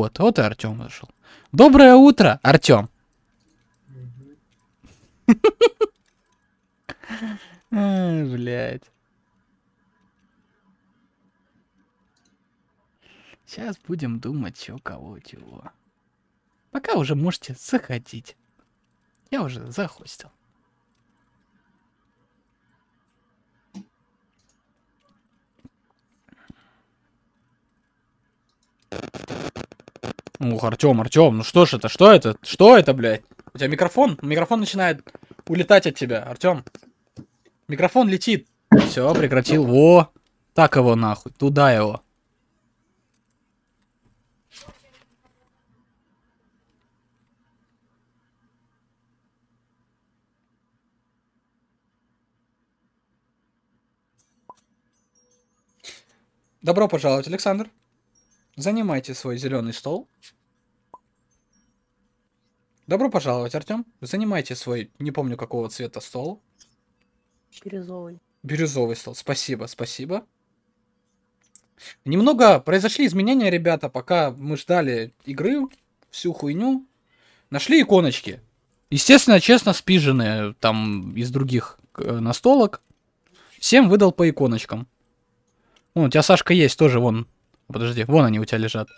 Вот, вот и Артем вышел. Доброе утро, Артем. Блять. Сейчас будем думать, что кого чего. Пока уже можете заходить. Я уже захостил. Thank you. Ух, Артем, Артем, ну что ж это, что это, что это, блядь? У тебя микрофон, микрофон начинает улетать от тебя, Артем. Микрофон летит. Все, прекратил. Во, так его нахуй, туда его. Добро пожаловать, Александр. Занимайте свой зеленый стол. Добро пожаловать, Артем. Занимайте свой, не помню какого цвета стол. Бирюзовый. Бирюзовый стол. Спасибо, спасибо. Немного произошли изменения, ребята, пока мы ждали игры, всю хуйню. Нашли иконочки. Естественно, честно, спиженные там из других э, настолок. Всем выдал по иконочкам. Вон, у тебя, Сашка, есть тоже, вон, Подожди, вон они у тебя лежат.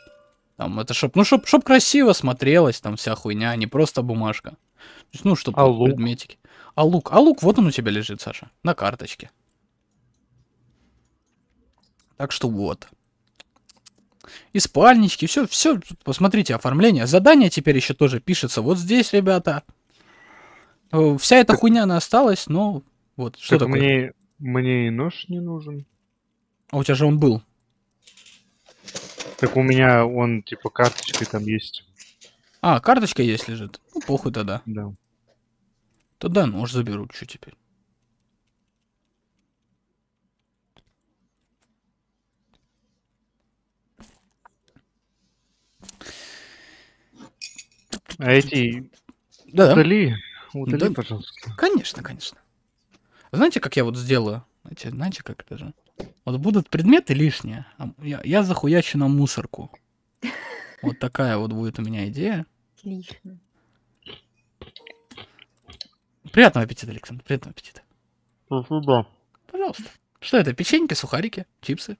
Там это чтоб, ну чтоб, чтоб красиво смотрелось, там вся хуйня, а не просто бумажка. То есть, ну, чтоб а лук? предметики. А лук, а лук, вот он у тебя лежит, Саша, на карточке. Так что вот. И спальнички, все, все, посмотрите, оформление. Задание теперь еще тоже пишется вот здесь, ребята. Э, вся эта так... хуйня, она осталась, но вот, что так такое? Мне, мне и нож не нужен. А у тебя же он был. Так у меня он, типа, карточкой там есть. А, карточка есть лежит. Ну, похуй тогда. Да. Тогда нож ну, заберу что теперь. А эти да. удали, удали, да. пожалуйста. Конечно, конечно. Знаете, как я вот сделаю? Знаете, знаете, как это же? Вот будут предметы лишние. А я, я захуячу на мусорку. Вот такая вот будет у меня идея. Отлично. Приятного аппетита, Александр. Приятного аппетита. Спасибо. Пожалуйста. Что это? Печеньки, сухарики, чипсы?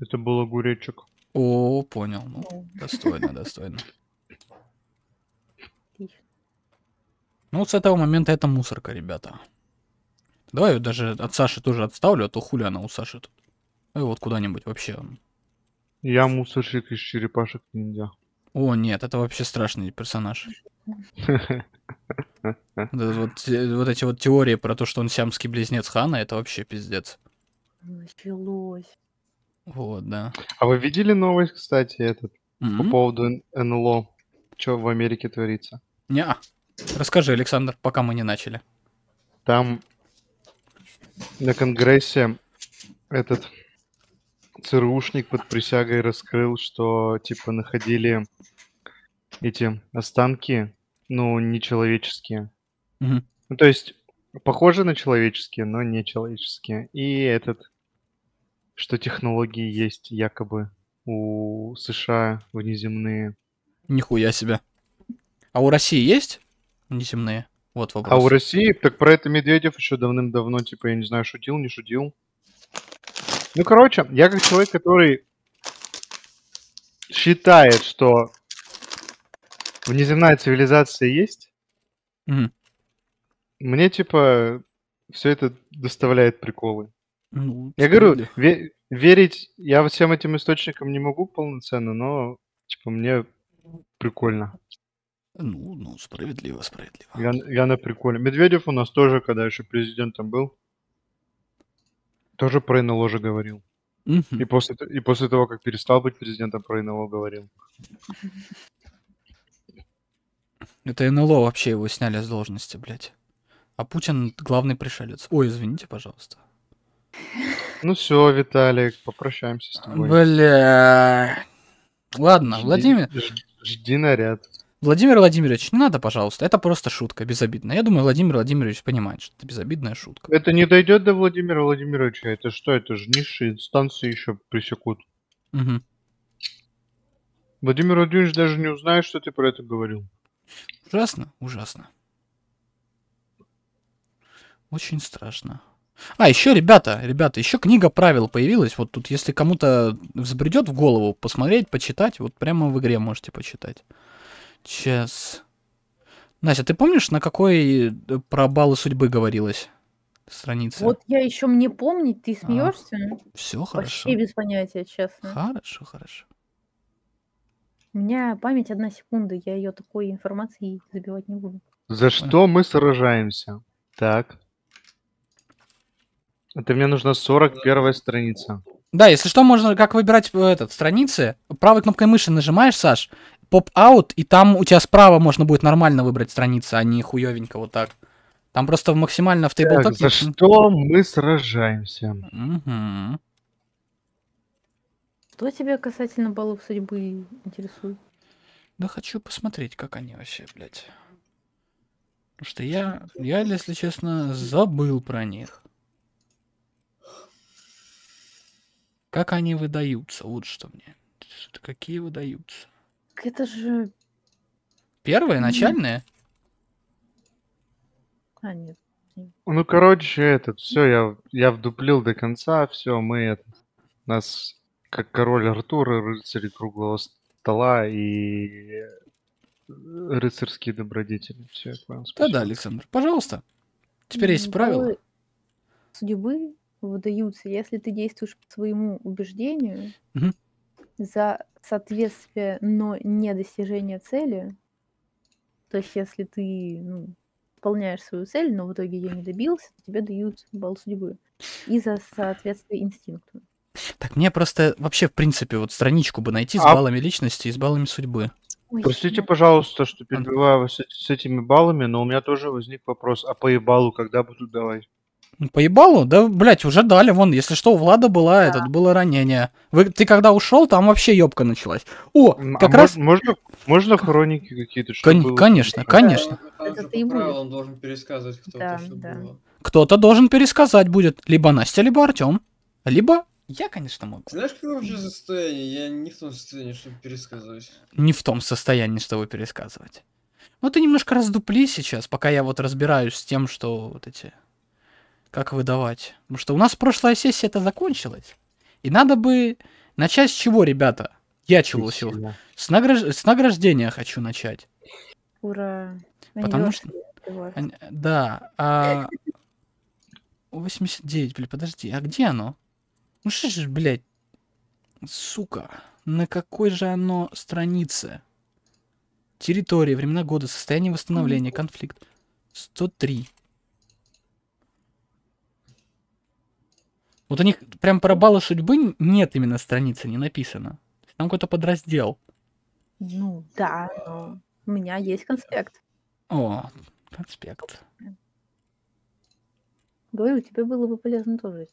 Это был огуречек. О, понял. Ну, достойно, достойно. Ну, с этого момента это мусорка, ребята. Давай даже от Саши тоже отставлю, а то хули она у Саши тут. Ну вот куда-нибудь вообще. Я мусорщик из черепашек ниндзя. О, нет, это вообще страшный персонаж. Вот, вот, э, вот эти вот теории про то, что он сиамский близнец Хана, это вообще пиздец. Началось. Вот, да. А вы видели новость, кстати, этот, mm-hmm. по м-м. поводу НЛО? Что в Америке творится? Не, -а. расскажи, Александр, пока мы не начали. Там на Конгрессе этот ЦРУшник под присягой раскрыл, что типа находили эти останки, ну, нечеловеческие. Угу. Ну, то есть похожи на человеческие, но не человеческие. И этот, что технологии есть якобы у США внеземные. Нихуя себе. А у России есть внеземные? Вот вопрос. А у России, так про это Медведев еще давным-давно, типа, я не знаю, шутил, не шутил. Ну, короче, я как человек, который считает, что внеземная цивилизация есть, угу. мне, типа, все это доставляет приколы. Ну, я говорю, ве- верить я всем этим источникам не могу полноценно, но, типа, мне прикольно. Ну, ну, справедливо, справедливо. Я, я на приколе. Медведев у нас тоже, когда еще президентом был, тоже про НЛО же говорил. Угу. И, после, и после того, как перестал быть президентом, про НЛО говорил. Это НЛО вообще его сняли с должности, блядь. А Путин главный пришелец. Ой, извините, пожалуйста. Ну все, Виталик, попрощаемся с тобой. Бля. Ладно, жди, Владимир. Жди, жди наряд. Владимир Владимирович, не надо, пожалуйста, это просто шутка, безобидно. Я думаю, Владимир Владимирович понимает, что это безобидная шутка. Это не дойдет до Владимира Владимировича, это что, это же низшие инстанции еще пресекут. Угу. Владимир Владимирович даже не узнает, что ты про это говорил. Ужасно, ужасно. Очень страшно. А, еще, ребята, ребята, еще книга правил появилась. Вот тут, если кому-то взбредет в голову, посмотреть, почитать, вот прямо в игре можете почитать. Сейчас. Настя, ты помнишь, на какой э, про баллы судьбы говорилось? страница? Вот я еще мне помнить, ты а. смеешься? А, все хорошо. Вообще без понятия, честно. Хорошо, хорошо. У меня память одна секунда, я ее такой информацией забивать не буду. За Понятно. что мы сражаемся? Так. Это мне нужна 41 страница. Да, если что, можно как выбирать э, этот, страницы. Правой кнопкой мыши нажимаешь, Саш, поп-аут, и там у тебя справа можно будет нормально выбрать страницы, а не хуёвенько вот так. Там просто максимально в тейблтоке... Так, за что мы сражаемся? Угу. Что тебя касательно баллов судьбы интересует? Да хочу посмотреть, как они вообще, блядь. Потому что я, я, если честно, забыл про них. Как они выдаются? Вот что мне. Какие выдаются? это же... Первые, начальные? А, нет. Ну, короче, этот, все, я, я вдуплил до конца, все, мы это, нас как король Артур и рыцари круглого стола и э, рыцарские добродетели. Все, я понял. Да, да, Александр, пожалуйста. Теперь есть правила. Судьбы выдаются, если ты действуешь по своему убеждению, угу за соответствие, но не достижение цели, то есть если ты ну, выполняешь свою цель, но в итоге ее не добился, то тебе дают балл судьбы. И за соответствие инстинкту. Так мне просто вообще, в принципе, вот страничку бы найти с а... баллами личности и с баллами судьбы. Ой, Простите, пожалуйста, что перебиваю вас с этими баллами, но у меня тоже возник вопрос, а по ебалу когда будут давать? Ну, поебалу? Да, блядь, уже дали, вон, если что, у Влада была, да. этот, было ранение. Вы, ты когда ушел, там вообще ёбка началась. О, а как а раз... Можно, можно хроники какие-то, что Кон- было? Конечно, конечно. это ты правило, должен пересказывать кто-то, да, да. Было. Кто-то должен пересказать будет, либо Настя, либо Артем, либо я, конечно, могу. Знаешь, какое вообще состояние? Я не в том состоянии, чтобы пересказывать. Не в том состоянии, чтобы пересказывать. Ну, ты немножко раздупли сейчас, пока я вот разбираюсь с тем, что вот эти как выдавать. Потому что у нас прошлая сессия это закончилась. И надо бы начать с чего, ребята? Я чего сегодня? С, награж... с награждения хочу начать. Ура! Потому что... Да. А... 89, блин, подожди, а где оно? Ну что же, блядь, сука, на какой же оно странице? Территория, времена года, состояние восстановления, конфликт. 103. Вот у них прям про баллы судьбы нет именно страницы, не написано. Там какой-то подраздел. Ну да, но у меня есть конспект. О, конспект. Говорю, тебе было бы полезно тоже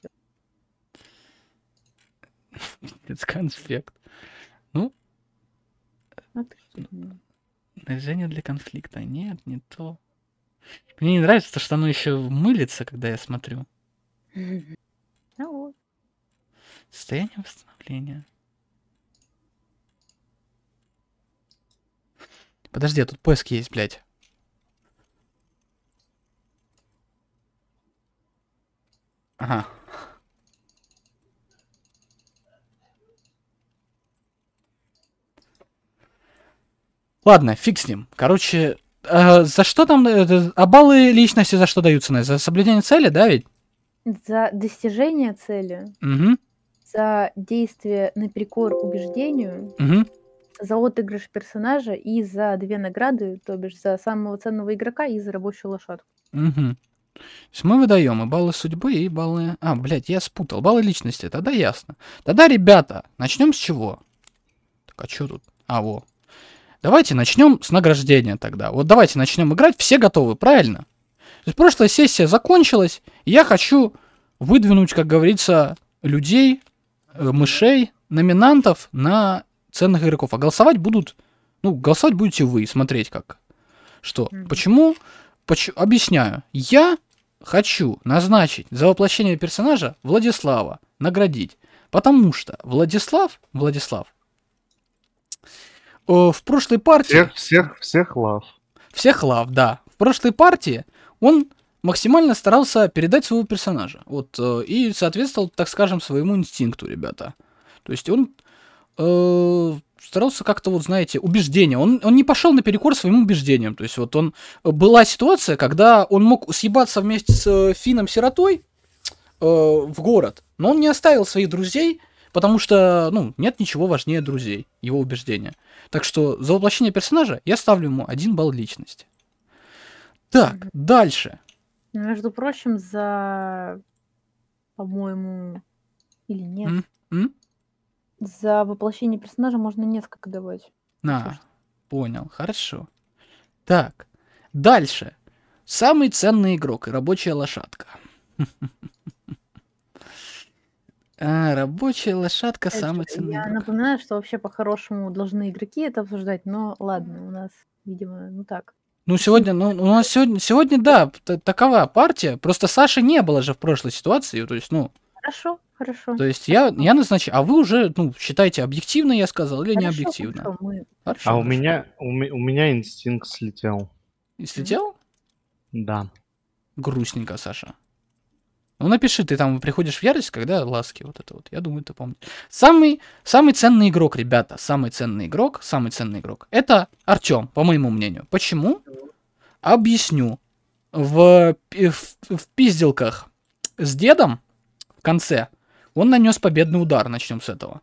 сделать. Это конспект. Ну, а для конфликта. Нет, не то. Мне не нравится то, что оно еще мылится, когда я смотрю. Ну вот. Состояние восстановления. Подожди, а тут поиск есть, блядь. Ага. Ладно, фиг с ним. Короче, э, за что там... Э, э а баллы личности за что даются? За соблюдение цели, да, ведь? За достижение цели, угу. за действие наперекор убеждению, угу. за отыгрыш персонажа и за две награды, то бишь за самого ценного игрока и за рабочую лошадку. Угу. То есть мы выдаем и баллы судьбы, и баллы... А, блядь, я спутал. Баллы личности, тогда ясно. Тогда, ребята, начнем с чего? Так, а что тут? А, во. Давайте начнем с награждения тогда. Вот давайте начнем играть. Все готовы, правильно? То есть прошлая сессия закончилась, и я хочу выдвинуть, как говорится, людей, э, мышей, номинантов на ценных игроков. А голосовать будут, ну, голосовать будете вы, смотреть как. Что? Почему? Поч- объясняю. Я хочу назначить за воплощение персонажа Владислава, наградить. Потому что Владислав, Владислав, э, в прошлой партии... Всех, всех, всех лав. Всех лав, да. В прошлой партии он максимально старался передать своего персонажа. Вот, э, и соответствовал, так скажем, своему инстинкту, ребята. То есть он э, старался как-то, вот, знаете, убеждение. Он, он не пошел наперекор своим убеждениям. То есть вот он... Э, была ситуация, когда он мог съебаться вместе с э, Фином сиротой э, в город, но он не оставил своих друзей, потому что, ну, нет ничего важнее друзей, его убеждения. Так что за воплощение персонажа я ставлю ему один балл личности. Так, дальше. Между прочим, за, по-моему, или нет, М? М? за воплощение персонажа можно несколько давать. А, Слушай. понял, хорошо. Так, дальше. Самый ценный игрок и рабочая лошадка. А, рабочая лошадка э, самый ценный Я игрок. напоминаю, что вообще по-хорошему должны игроки это обсуждать, но ладно, у нас, видимо, ну так. Ну, сегодня, ну, у нас сегодня, сегодня, да, такова партия. Просто Саши не было же в прошлой ситуации, то есть, ну... Хорошо, хорошо. То есть я, я назначаю, а вы уже, ну, считаете, объективно я сказал или хорошо, не объективно? Хорошо, мы... хорошо, а хорошо. у меня, у, у меня инстинкт слетел. И слетел? Да. Грустненько, Саша. Ну, напиши, ты там приходишь в ярость, когда ласки, вот это вот. Я думаю, ты помнишь. Самый, самый ценный игрок, ребята, самый ценный игрок, самый ценный игрок. Это Артем, по моему мнению. Почему? Объясню. В, в, в пизделках с дедом в конце он нанес победный удар, начнем с этого.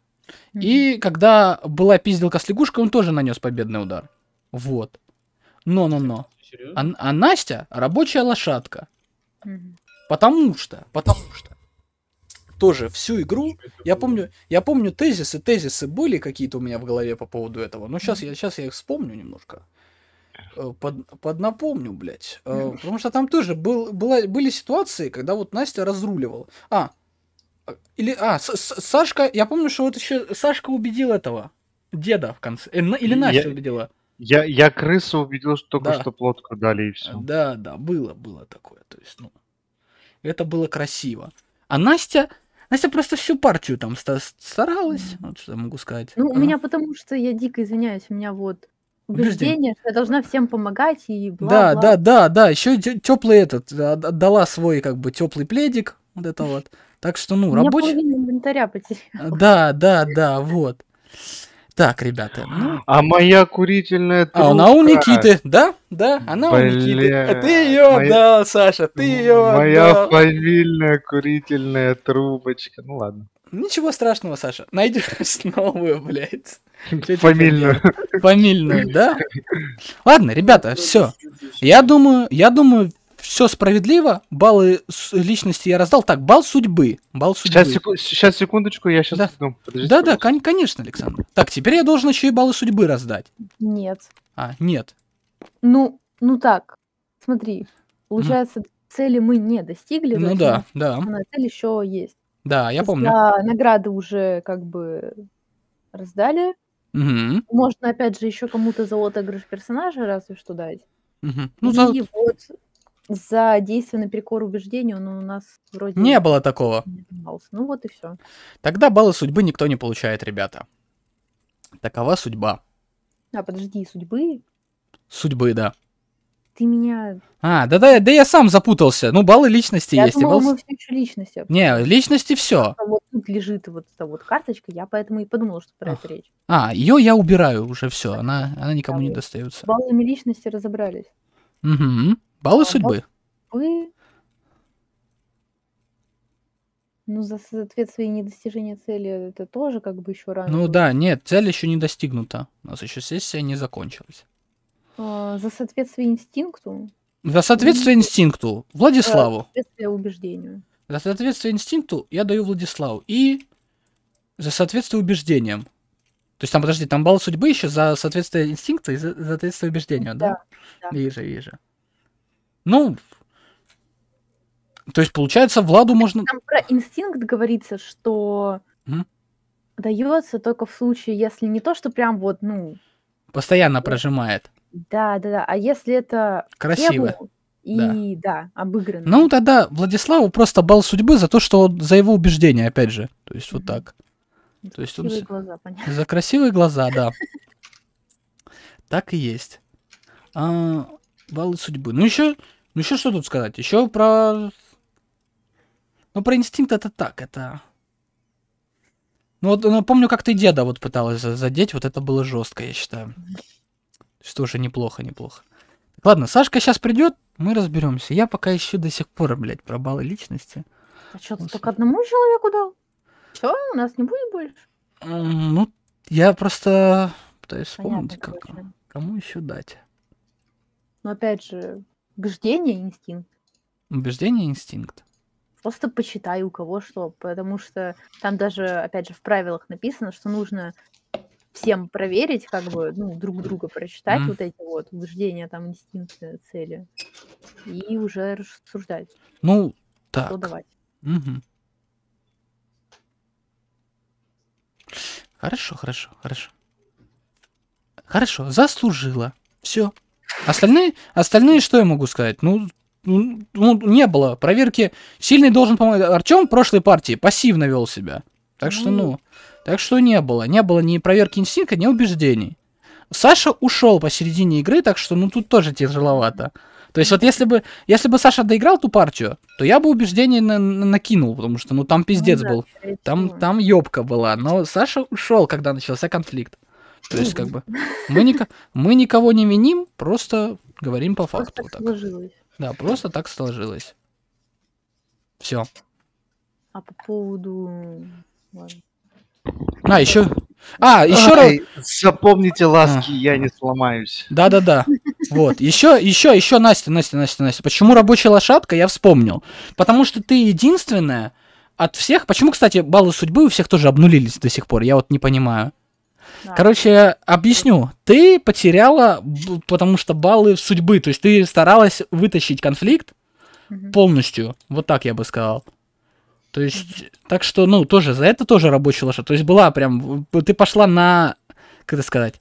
И когда была пизделка с лягушкой, он тоже нанес победный удар. Вот. Но-но-но. А, а Настя рабочая лошадка. Потому что, потому что тоже всю игру. Я помню, я помню тезисы, тезисы были какие-то у меня в голове по поводу этого. Но сейчас я, сейчас я их вспомню немножко. Э, под, поднапомню, блядь. Э, потому что там тоже был, была, были ситуации, когда вот Настя разруливала. А, э, или, а, с, с, Сашка, я помню, что вот еще Сашка убедил этого деда в конце. Или Настя я, убедила. Я, я крысу убедил, что только да. что плотку дали и все. Да, да, было, было такое. То есть, ну. Это было красиво. А Настя... Настя просто всю партию там старалась, вот что я могу сказать. Ну, у меня потому что, я дико извиняюсь, у меня вот убеждение, что я должна всем помогать и бла, да, да, да, да, еще теплый этот отдала а, свой как бы теплый пледик вот это вот. Так что ну рабочий. инвентаря потерял. Да, да, да, вот. Так, ребята, ну... А моя курительная трубка... А она у Никиты, да? Да, она Бля... у Никиты. А ты ее моя... отдал, Саша, ты ее Моя фамильная курительная трубочка. Ну ладно. Ничего страшного, Саша. Найдешь новую, блядь. Фамильную. Фамильную, да? Ладно, ребята, все. Я думаю, я думаю, все справедливо, баллы личности я раздал. Так, балл судьбы. Балл судьбы. Сейчас, секу... сейчас секундочку, я сейчас... Да, ну, да, да кон- конечно, Александр. Так, теперь я должен еще и баллы судьбы раздать. Нет. А, нет. Ну, ну так, смотри, получается, mm. цели мы не достигли. Ну да, да. Но цель еще есть. Да, я Просто помню. Награды уже как бы раздали. Угу. Можно, опять же, еще кому-то за отыгрыш персонажа разве что дать. Угу. Ну, И за... вот за действие наперекор убеждению, но у нас вроде... Не было такого. ну вот и все. Тогда баллы судьбы никто не получает, ребята. Такова судьба. А, подожди, судьбы? Судьбы, да. Ты меня... А, да, да, да я сам запутался. Ну, баллы личности я есть. Думала, баллы... мы все еще личности. Не, личности все. Вот тут лежит вот эта вот карточка, я поэтому и подумала, что про это речь. А, ее я убираю уже, все. Она, она никому да, не достается. Баллами личности разобрались. Угу. А, баллы судьбы. Вы... Ну, за соответствие недостижения цели это тоже как бы еще рано. Ну да, нет, цель еще не достигнута. У нас еще сессия не закончилась. А, за соответствие инстинкту? За соответствие инстинкту. Владиславу. За соответствие убеждению. За соответствие инстинкту я даю Владиславу. И за соответствие убеждениям. То есть там, подожди, там балл судьбы еще за соответствие инстинкта и за соответствие убеждению, да? Да. да. Вижу, вижу. Ну, то есть, получается, Владу можно... Там про инстинкт говорится, что mm? дается только в случае, если не то, что прям вот, ну... Постоянно прожимает. Да, да, да. А если это... Красиво. и да. да, обыграно. Ну, тогда Владиславу просто бал судьбы за то, что за его убеждение, опять же. То есть, mm-hmm. вот так. то есть, красивые он... глаза, понятно. За красивые глаза, да. Так и есть. А, баллы судьбы. Ну, еще ну еще что тут сказать? Еще про... Ну про инстинкт это так, это... Ну вот ну, помню, как ты деда вот пыталась задеть, вот это было жестко, я считаю. Что же неплохо, неплохо. Ладно, Сашка сейчас придет, мы разберемся. Я пока еще до сих пор, блядь, про баллы личности. А что, ты вот. только одному человеку дал? Все, у нас не будет больше? Ну, я просто пытаюсь вспомнить, Понятно, как, кому еще дать. Ну опять же, Убеждение инстинкт. Убеждение инстинкт. Просто почитай у кого что, потому что там даже, опять же, в правилах написано, что нужно всем проверить, как бы, ну, друг друга прочитать, mm. вот эти вот убеждения, там, инстинкты, цели, и уже рассуждать. Ну, так. Что давать. Угу. Хорошо, хорошо, хорошо. Хорошо, заслужила. Все. Остальные, остальные, что я могу сказать? Ну, ну, ну не было проверки. Сильный должен помочь. Артем в прошлой партии пассивно вел себя. Так что, ну. ну, так что не было. Не было ни проверки инстинкта, ни убеждений. Саша ушел посередине игры, так что, ну, тут тоже тяжеловато. То есть вот если бы, если бы Саша доиграл ту партию, то я бы убеждение на, на, накинул, потому что ну там пиздец ну был. Там, там ёбка была. Но Саша ушел, когда начался конфликт. То есть, как бы, мы, ник- мы никого не виним, просто говорим по факту. Просто так сложилось. Да, просто так сложилось. Все. А по поводу... А, еще... А, еще раз... Запомните ласки, а. я не сломаюсь. Да-да-да. Вот, еще, еще, еще, Настя, Настя, Настя, Настя. Почему рабочая лошадка, я вспомнил. Потому что ты единственная от всех... Почему, кстати, баллы судьбы у всех тоже обнулились до сих пор? Я вот не понимаю. Да. Короче, объясню. Ты потеряла, потому что баллы судьбы. То есть ты старалась вытащить конфликт угу. полностью. Вот так я бы сказал. То есть, так что, ну, тоже, за это тоже рабочий лошадь. То есть была прям, ты пошла на, как это сказать,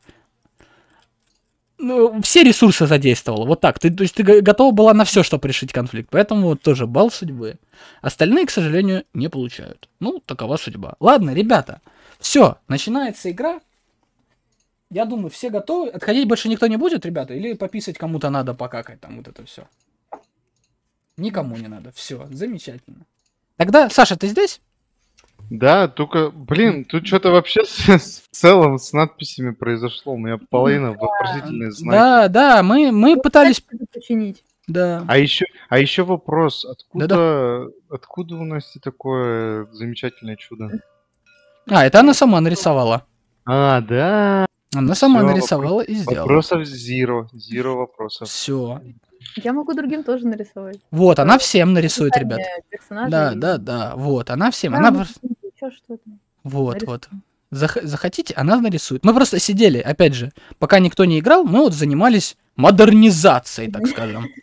ну, все ресурсы задействовала. Вот так. Ты, то есть ты готова была на все, чтобы решить конфликт. Поэтому вот тоже бал судьбы. Остальные, к сожалению, не получают. Ну, такова судьба. Ладно, ребята, все, начинается игра. Я думаю, все готовы. Отходить больше никто не будет, ребята? Или пописать кому-то надо, покакать там вот это все? Никому не надо. Все, замечательно. Тогда, Саша, ты здесь? Да, только, блин, тут что-то вообще с, в целом с надписями произошло. У меня половина да. вопросительные знаки. Да, да, мы, мы ну, пытались... Починить. Да. А еще, а еще вопрос, откуда, Да-да. откуда у Насти такое замечательное чудо? А, это она сама нарисовала. А, да. Она сама Всё, нарисовала вопрос, и сделала. Вопросов зиро, зиро вопросов. Все. Я могу другим тоже нарисовать. Вот, она всем нарисует, ребят. Да, да, да, вот, она всем. она... Вот, вот. Зах... Захотите, она нарисует. Мы просто сидели, опять же, пока никто не играл, мы вот занимались модернизацией, так скажем.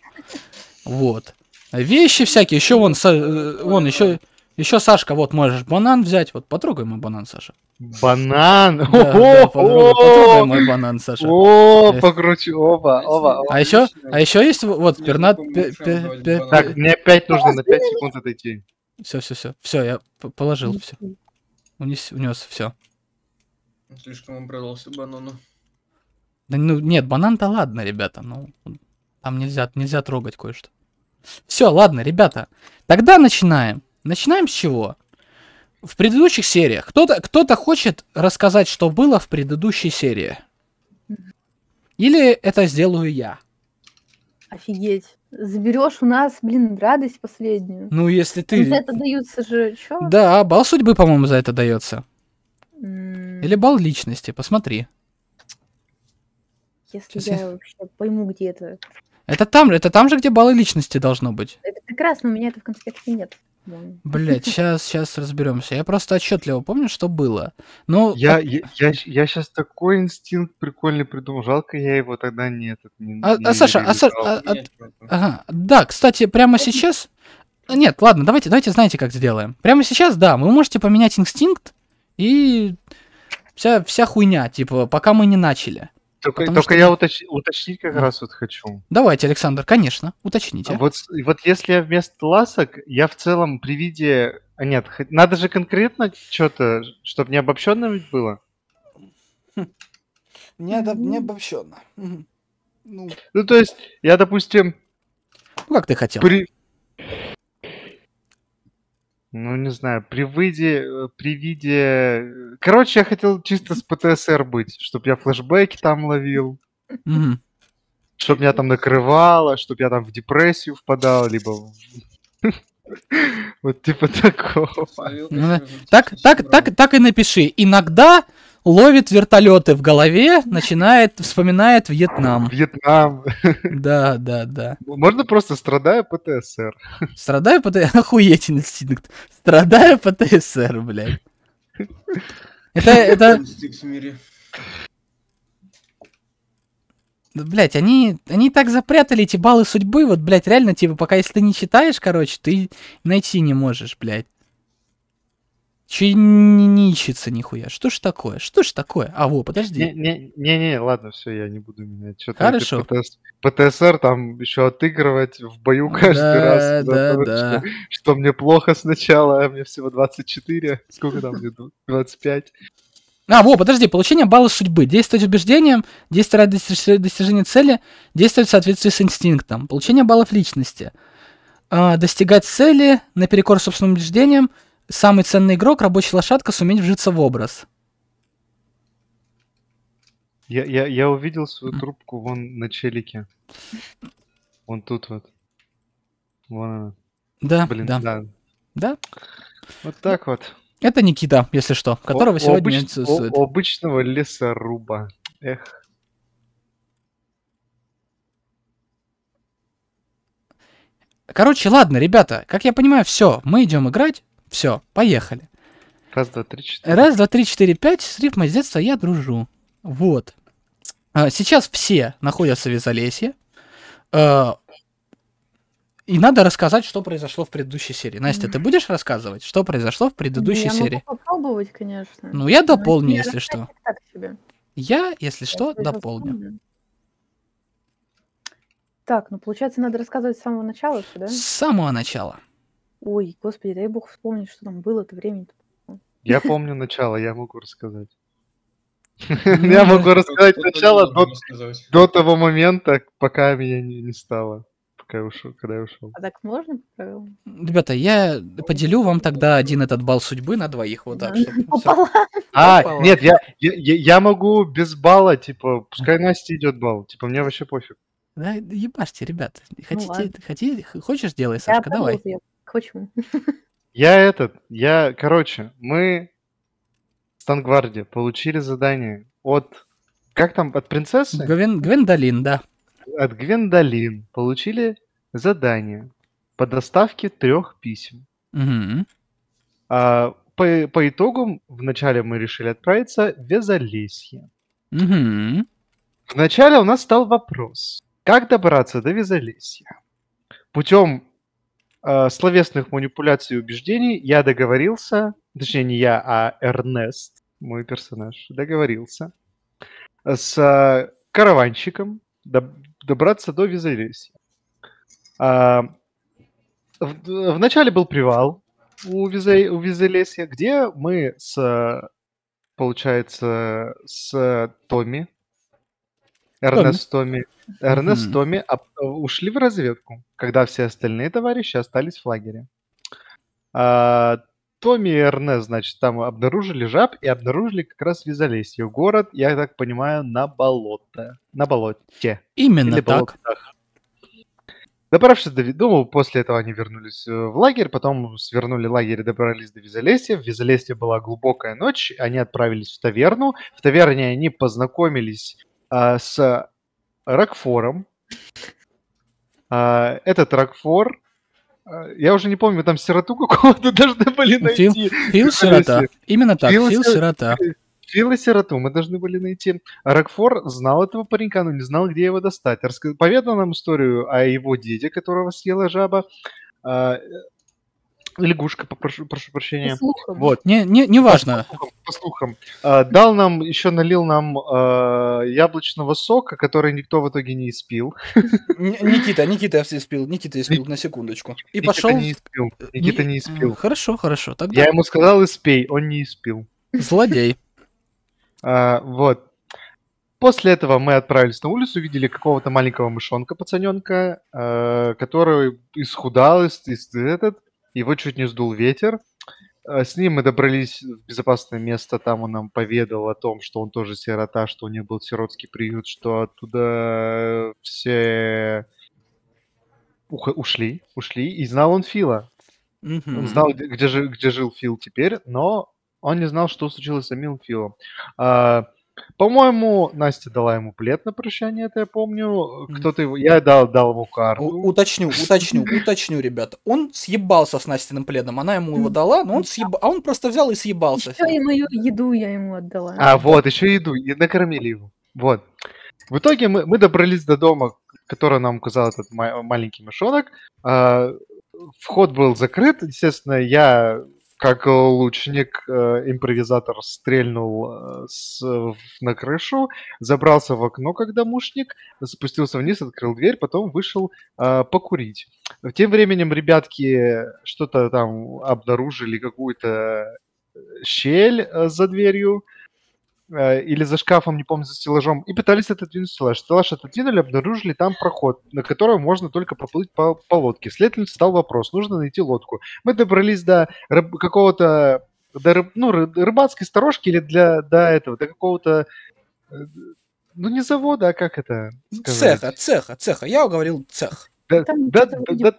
Вот. Вещи всякие, еще вон, э, вон еще еще Сашка, вот можешь банан взять, вот потрогай мой банан, Саша. Банан! Да, да, потрогай, мой банан, Саша. О, покручу, оба, оба. А еще, а еще есть вот пернат. Так, мне опять нужно на 5 секунд отойти. Все, все, все, все, я положил все. Унес, унес, все. Слишком обрадовался банану. Да ну нет, банан-то ладно, ребята, ну там нельзя, нельзя трогать кое-что. Все, ладно, ребята, тогда начинаем. Начинаем с чего? В предыдущих сериях. Кто-то кто хочет рассказать, что было в предыдущей серии. Или это сделаю я. Офигеть. Заберешь у нас, блин, радость последнюю. Ну, если ты... За это даются же, чё? Да, бал судьбы, по-моему, за это дается. Или бал личности, посмотри. Если Сейчас я, я вообще пойму, где это. Это там, это там же, где баллы личности должно быть. Это прекрасно, у меня это в конспекте нет. Блять, сейчас, сейчас разберемся. Я просто отчетливо помню, что было. Но я, я, я, я сейчас такой инстинкт прикольный придумал. Жалко, я его тогда не этот. Не, а, не Саша, а, Саша, а, а, а ага. да, кстати, прямо сейчас. Нет, ладно, давайте, давайте, знаете, как сделаем. Прямо сейчас, да, вы можете поменять инстинкт и вся, вся хуйня, типа, пока мы не начали. Только, только что... я уточ... уточнить как да. раз вот хочу. Давайте, Александр, конечно, уточните. Вот, вот если я вместо ласок, я в целом при виде... А нет, надо же конкретно что-то, чтобы не обобщенно ведь было. Не, об... не обобщенно. Ну... ну, то есть, я, допустим... Ну, как ты хотел. При... Ну, не знаю, при, выйде, э, при виде... Э, короче, я хотел чисто с ПТСР быть, чтобы я флешбеки там ловил, mm-hmm. чтобы меня там накрывало, чтобы я там в депрессию впадал, либо... Вот типа такого. Ну так, так, так, так и напиши. Иногда ловит вертолеты в голове, начинает, вспоминает Вьетнам. Вьетнам. Да, да, да. Можно просто страдаю ПТСР. Страдаю ПТСР. ТСР. Охуеть инстинкт. Страдаю ПТСР, ТСР, блядь. Это, это... Блять, они, они так запрятали эти баллы судьбы, вот, блядь, реально, типа, пока если ты не читаешь, короче, ты найти не можешь, блядь. Чинничица нихуя. Что ж такое? Что ж такое? А, во, подожди. не не ладно, все, я не буду менять. Что Хорошо. ПТС, ПТСР там еще отыгрывать в бою каждый да, раз. Да, потому, да. Что, что мне плохо сначала, а мне всего 24. Сколько там мне? 25. А, во, подожди, получение балла судьбы. Действовать убеждением, действовать ради достижения цели, действовать в соответствии с инстинктом. Получение баллов личности. А, достигать цели наперекор собственным убеждениям – Самый ценный игрок – рабочая лошадка, суметь вжиться в образ. Я, я, я увидел свою трубку вон на челике. Вон тут вот. Вон она. Да, Блин, да. да. Да? Вот так вот. Это Никита, если что, которого о, сегодня обыч... отсутствует. обычного лесоруба. Эх. Короче, ладно, ребята, как я понимаю, все, мы идем играть. Все, поехали. Раз, два, три, четыре. Раз, два, три, четыре, пять. С рифмой с детства я дружу. Вот. А, сейчас все находятся в Изолесе. А, и надо рассказать, что произошло в предыдущей серии. Настя, ты будешь рассказывать, что произошло в предыдущей я серии? Я могу попробовать, конечно. Ну, я ну, дополню, если что. Я, если что, дополню. Так, ну, получается, надо рассказывать с самого начала, что, да? С самого начала. Ой, господи, дай бог вспомнить, что там было, это время. Я помню начало, я могу рассказать. Ну, я могу рассказать начало до того момента, пока меня не стало. Когда я ушел. А так можно? Ребята, я поделю вам тогда один этот балл судьбы на двоих вот так. Ну, а, а нет, я могу без балла, типа, пускай Настя идет балл. Типа, мне вообще пофиг. Да, ебашьте, ребят. Ну хотите, хотите, хочешь, делай, Сашка, давай. Почему? Я этот, я, короче, мы в Стангварде получили задание от, как там, от принцессы? Гвен, Гвендолин, да. От Гвендолин получили задание по доставке трех писем. Угу. А, по, по итогам вначале мы решили отправиться в Везолесье. Угу. Вначале у нас стал вопрос, как добраться до Везолесья? Путем э, словесных манипуляций и убеждений я договорился, точнее не я, а Эрнест, мой персонаж, договорился с э, караванщиком доб- добраться до Визелесья. Э, в, вначале был привал у, Визе, у Визелесья, где мы с, получается, с Томми, Эрнест Томми, Томми Эрнест mm-hmm. Томми э, ушли в разведку, когда все остальные товарищи остались в лагере. А, Томми и Эрнест, значит, там обнаружили жаб и обнаружили как раз Визолесье. Город, я так понимаю, на болото. На болоте. Именно Или так. Болотах. Добравшись до Видума, ну, после этого они вернулись э, в лагерь, потом свернули лагерь и добрались до Визолесья. В Визолесье была глубокая ночь, они отправились в таверну. В таверне они познакомились э, с Рокфором. А, этот Рокфор, а, я уже не помню, там сироту какого-то должны были найти. Фил, Фил сирота. Именно так, Фил, Фил сирота. Фил и сироту мы должны были найти. Рокфор знал этого паренька, но не знал, где его достать. Рассказ... Поведал нам историю о его деде, которого съела жаба. А, лягушка, попрошу, прошу прощения. Слухом. Вот, не, не, не важно. По слухам. По слухам. А, дал нам, еще налил нам а, яблочного сока, который никто в итоге не испил. Никита, Никита я все испил, Никита испил, на секундочку. И Никита пошел... Не испил. Никита не испил. Хорошо, хорошо. Я ему сказал, испей, он не испил. Злодей. А, вот. После этого мы отправились на улицу, увидели какого-то маленького мышонка, пацаненка, э, а, который исхудал, из, из, этот, его чуть не сдул ветер. Э, с ним мы добрались в безопасное место, там он нам поведал о том, что он тоже сирота, что у него был сиротский приют, что оттуда э, все ушли, ушли, и знал он Фила. Mm-hmm. Он знал, где, где, где жил Фил теперь, но он не знал, что случилось с самим Филом. А, по-моему, Настя дала ему плед на прощание, это я помню. Кто-то его... Я дал, дал ему карту. У- уточню, уточню, уточню, ребята. Он съебался с Настиным пледом. Она ему его дала, но он съеб... а он просто взял и съебался. Еще и мою еду я ему отдала. А, вот, еще еду. И накормили его. Вот. В итоге мы, мы добрались до дома, который нам указал этот ма- маленький мышонок. А, вход был закрыт. Естественно, я как э, лучник, э, импровизатор стрельнул э, с, на крышу, забрался в окно, как домушник, спустился вниз, открыл дверь, потом вышел э, покурить. Тем временем ребятки что-то там обнаружили, какую-то щель за дверью, Э, или за шкафом, не помню, за стеллажом, и пытались отодвинуть стеллаж. Стеллаж отодвинули, обнаружили там проход, на котором можно только проплыть по, по лодке. Следовательно, стал вопрос, нужно найти лодку. Мы добрались до рыб, какого-то, до рыб, ну, рыбацкой сторожки или для, до этого, до какого-то, э, ну, не завода, а как это сказать? Цеха, цеха, цеха. Я уговорил цех. Да, да, да,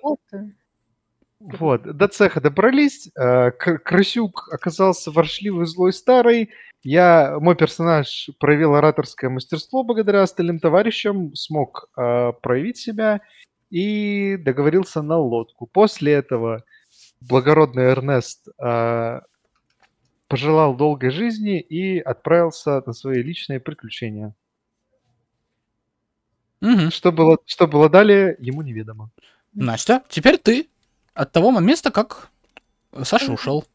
вот, до цеха добрались. Э, Красюк оказался воршливый злой старый. Я, мой персонаж проявил ораторское мастерство благодаря остальным товарищам, смог э, проявить себя и договорился на лодку. После этого благородный Эрнест э, пожелал долгой жизни и отправился на свои личные приключения. Угу. Что, было, что было далее, ему неведомо. Настя, теперь ты от того момента, как Саша ушел.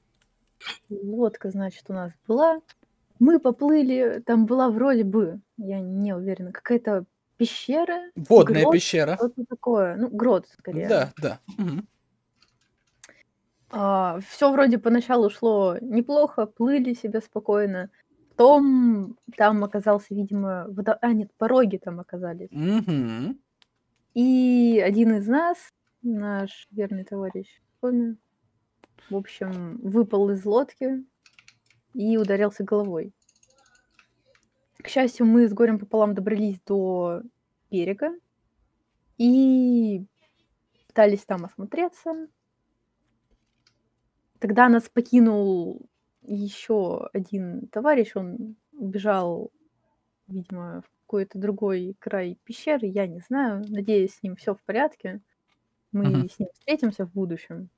Лодка, значит, у нас была. Мы поплыли, там была вроде бы, я не уверена, какая-то пещера. Водная грот, пещера. Что-то такое. Ну, грот, скорее. Да, да. Угу. А, все вроде поначалу шло неплохо, плыли себе спокойно. Потом там оказался, видимо, водо... а нет, пороги там оказались. Угу. И один из нас, наш верный товарищ, помню, в общем, выпал из лодки, и ударился головой. К счастью, мы с горем пополам добрались до берега и пытались там осмотреться. Тогда нас покинул еще один товарищ, он убежал, видимо, в какой-то другой край пещеры, я не знаю. Надеюсь, с ним все в порядке. Мы uh-huh. с ним встретимся в будущем.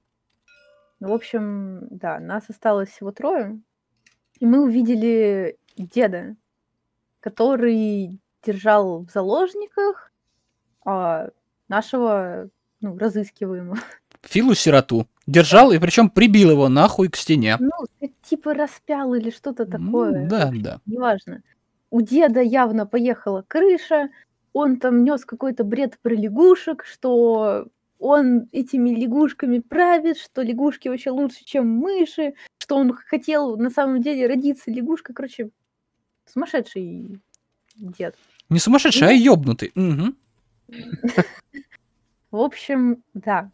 Ну, в общем, да, нас осталось всего трое. И мы увидели деда, который держал в заложниках а, нашего ну, разыскиваемого. Филу сироту. Держал и причем прибил его нахуй к стене. Ну, типа распял или что-то такое. Ну, да, да. Неважно. У деда явно поехала крыша, он там нес какой-то бред про лягушек, что он этими лягушками правит, что лягушки вообще лучше, чем мыши, что он хотел на самом деле родиться лягушка. Короче, сумасшедший дед. Не сумасшедший, ну... а ёбнутый. Угу. В общем, да.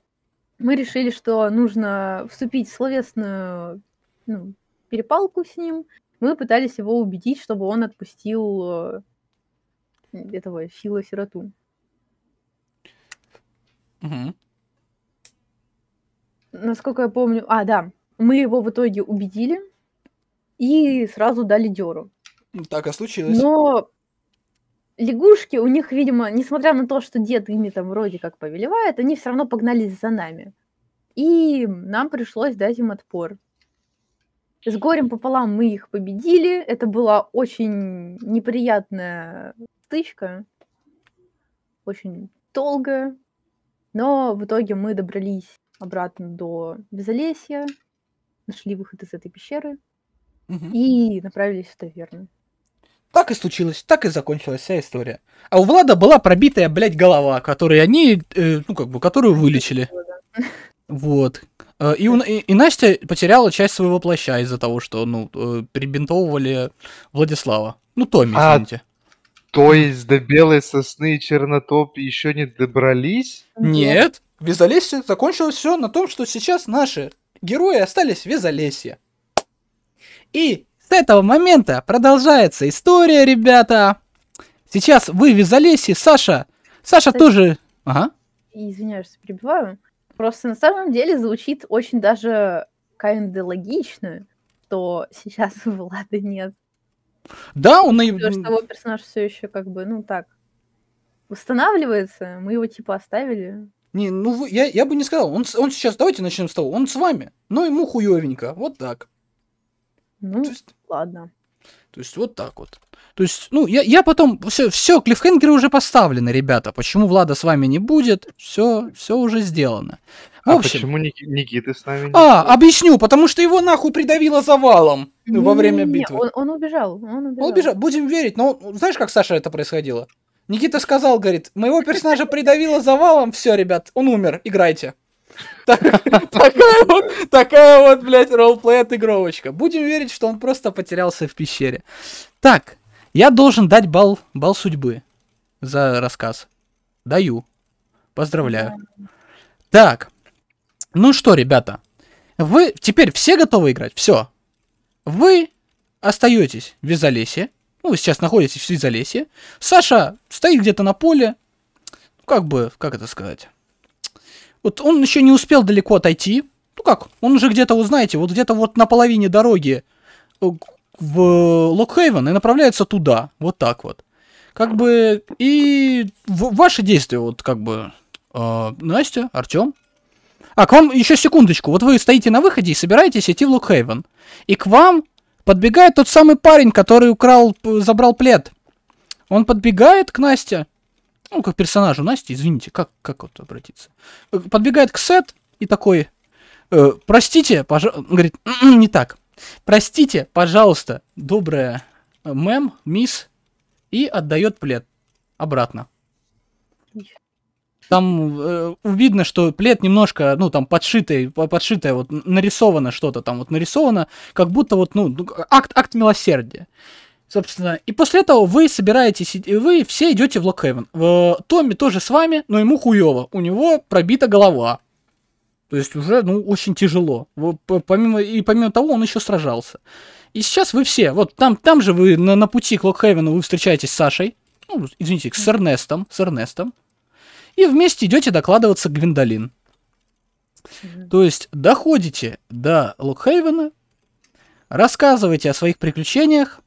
Мы решили, что нужно вступить в словесную ну, перепалку с ним. Мы пытались его убедить, чтобы он отпустил э, этого Фила-сироту. Угу. Насколько я помню... А, да. Мы его в итоге убедили и сразу дали дёру. Так и а случилось. Но лягушки у них, видимо, несмотря на то, что дед ими там вроде как повелевает, они все равно погнались за нами. И нам пришлось дать им отпор. С горем пополам мы их победили. Это была очень неприятная стычка. Очень долгая. Но в итоге мы добрались обратно до Безолесья, нашли выход из этой пещеры угу. и направились в таверну. Так и случилось, так и закончилась вся история. А у Влада была пробитая, блядь, голова, которую они, э, ну как бы, которую вылечили. Вот. Э, и, и, и Настя потеряла часть своего плаща из-за того, что, ну, э, перебинтовывали Владислава. Ну, Томми, а, извините. То есть до белой сосны и чернотоп еще не добрались? Нет. Визолесье закончилось все на том, что сейчас наши герои остались в Визолесье. И с этого момента продолжается история, ребята. Сейчас вы в Визолесье, Саша. Саша Кстати, тоже... Ага. Извиняюсь, что перебиваю. Просто на самом деле звучит очень даже kinda логично, что сейчас Влада нет да, он... и того персонажа все еще как бы, ну так, восстанавливается, мы его типа оставили. Не, ну вы, я, я бы не сказал. Он, он сейчас, давайте начнем с того, он с вами, но ему хуевенько, вот так. Ну, то есть, ладно. То есть вот так вот. То есть, ну, я, я потом... Все, все, клиффхенгеры уже поставлены, ребята. Почему Влада с вами не будет? Все, все уже сделано. В а почему Никиты с нами? Нет? А, объясню, потому что его нахуй придавило завалом не, ну, во время битвы. Не, он, он убежал, он убежал. Он убежал, будем верить, но знаешь, как Саша это происходило? Никита сказал, говорит, моего персонажа придавило завалом, все, ребят, он умер, играйте. Такая вот, такая вот, блядь, роллплей отыгровочка. Будем верить, что он просто потерялся в пещере. Так, я должен дать бал, бал судьбы за рассказ. Даю. Поздравляю. Так, ну что, ребята, вы теперь все готовы играть? Все. Вы остаетесь в Визолесе. Ну, вы сейчас находитесь в Визолесе. Саша стоит где-то на поле. Ну, как бы, как это сказать? Вот он еще не успел далеко отойти. Ну как, он уже где-то, вот знаете, вот где-то вот на половине дороги э, в Локхейвен и направляется туда. Вот так вот. Как бы и ваши действия, вот как бы э, Настя, Артем, а к вам, еще секундочку, вот вы стоите на выходе и собираетесь идти в Лукхейвен. И к вам подбегает тот самый парень, который украл, забрал плед. Он подбегает к Насте, ну, как персонажу Насти, извините, как, как вот обратиться. Э, подбегает к Сет и такой, э, простите, пожалуйста, говорит, не так. Простите, пожалуйста, добрая э, мэм, мисс, и отдает плед обратно. Там э, видно, что плед немножко, ну, там, подшитый, подшитое, вот, нарисовано что-то там, вот, нарисовано, как будто вот, ну, ну акт, акт милосердия. Собственно, и после этого вы собираетесь, и вы все идете в Локхевен. Э, Томми тоже с вами, но ему хуево. У него пробита голова. То есть уже, ну, очень тяжело. Помимо, и помимо того, он еще сражался. И сейчас вы все, вот там, там же вы на, на пути к Локхевену вы встречаетесь с Сашей, ну, извините, с Эрнестом, с Эрнестом, и вместе идете докладываться к Гвиндолин. То есть доходите до Локхейвена, рассказываете о своих приключениях,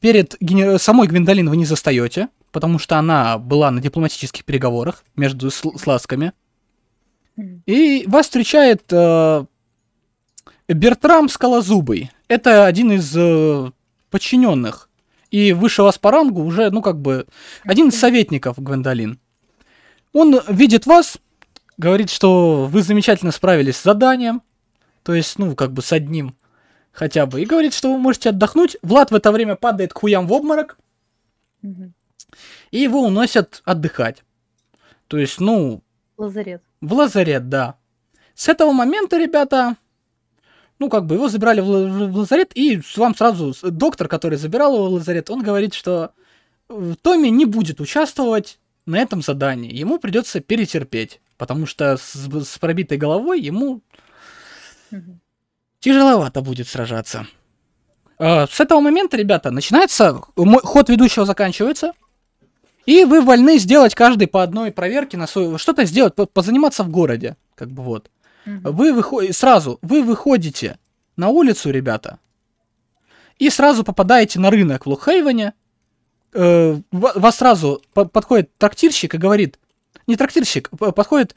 перед генер... самой Гвиндолин вы не застаете, потому что она была на дипломатических переговорах между сл- сласками. И вас встречает э, Бертрам Скалозубый. Это один из э, подчиненных и выше вас по рангу уже, ну, как бы, один из советников Гвендолин. Он видит вас, говорит, что вы замечательно справились с заданием, то есть, ну, как бы с одним хотя бы, и говорит, что вы можете отдохнуть. Влад в это время падает к хуям в обморок, и его уносят отдыхать. То есть, ну... В лазарет. В лазарет, да. С этого момента, ребята, ну, как бы его забирали в, в лазарет, и вам сразу доктор, который забирал его в лазарет, он говорит, что э, Томми не будет участвовать на этом задании ему придется перетерпеть, потому что с, с пробитой головой ему угу. тяжеловато будет сражаться. Э, с этого момента, ребята, начинается ход ведущего заканчивается, и вы вольны сделать каждый по одной проверке на свою что-то сделать, по позаниматься в городе, как бы вот. Угу. Вы выходите сразу, вы выходите на улицу, ребята, и сразу попадаете на рынок в Лукхейвене, э, вас сразу подходит трактирщик и говорит, не трактирщик, подходит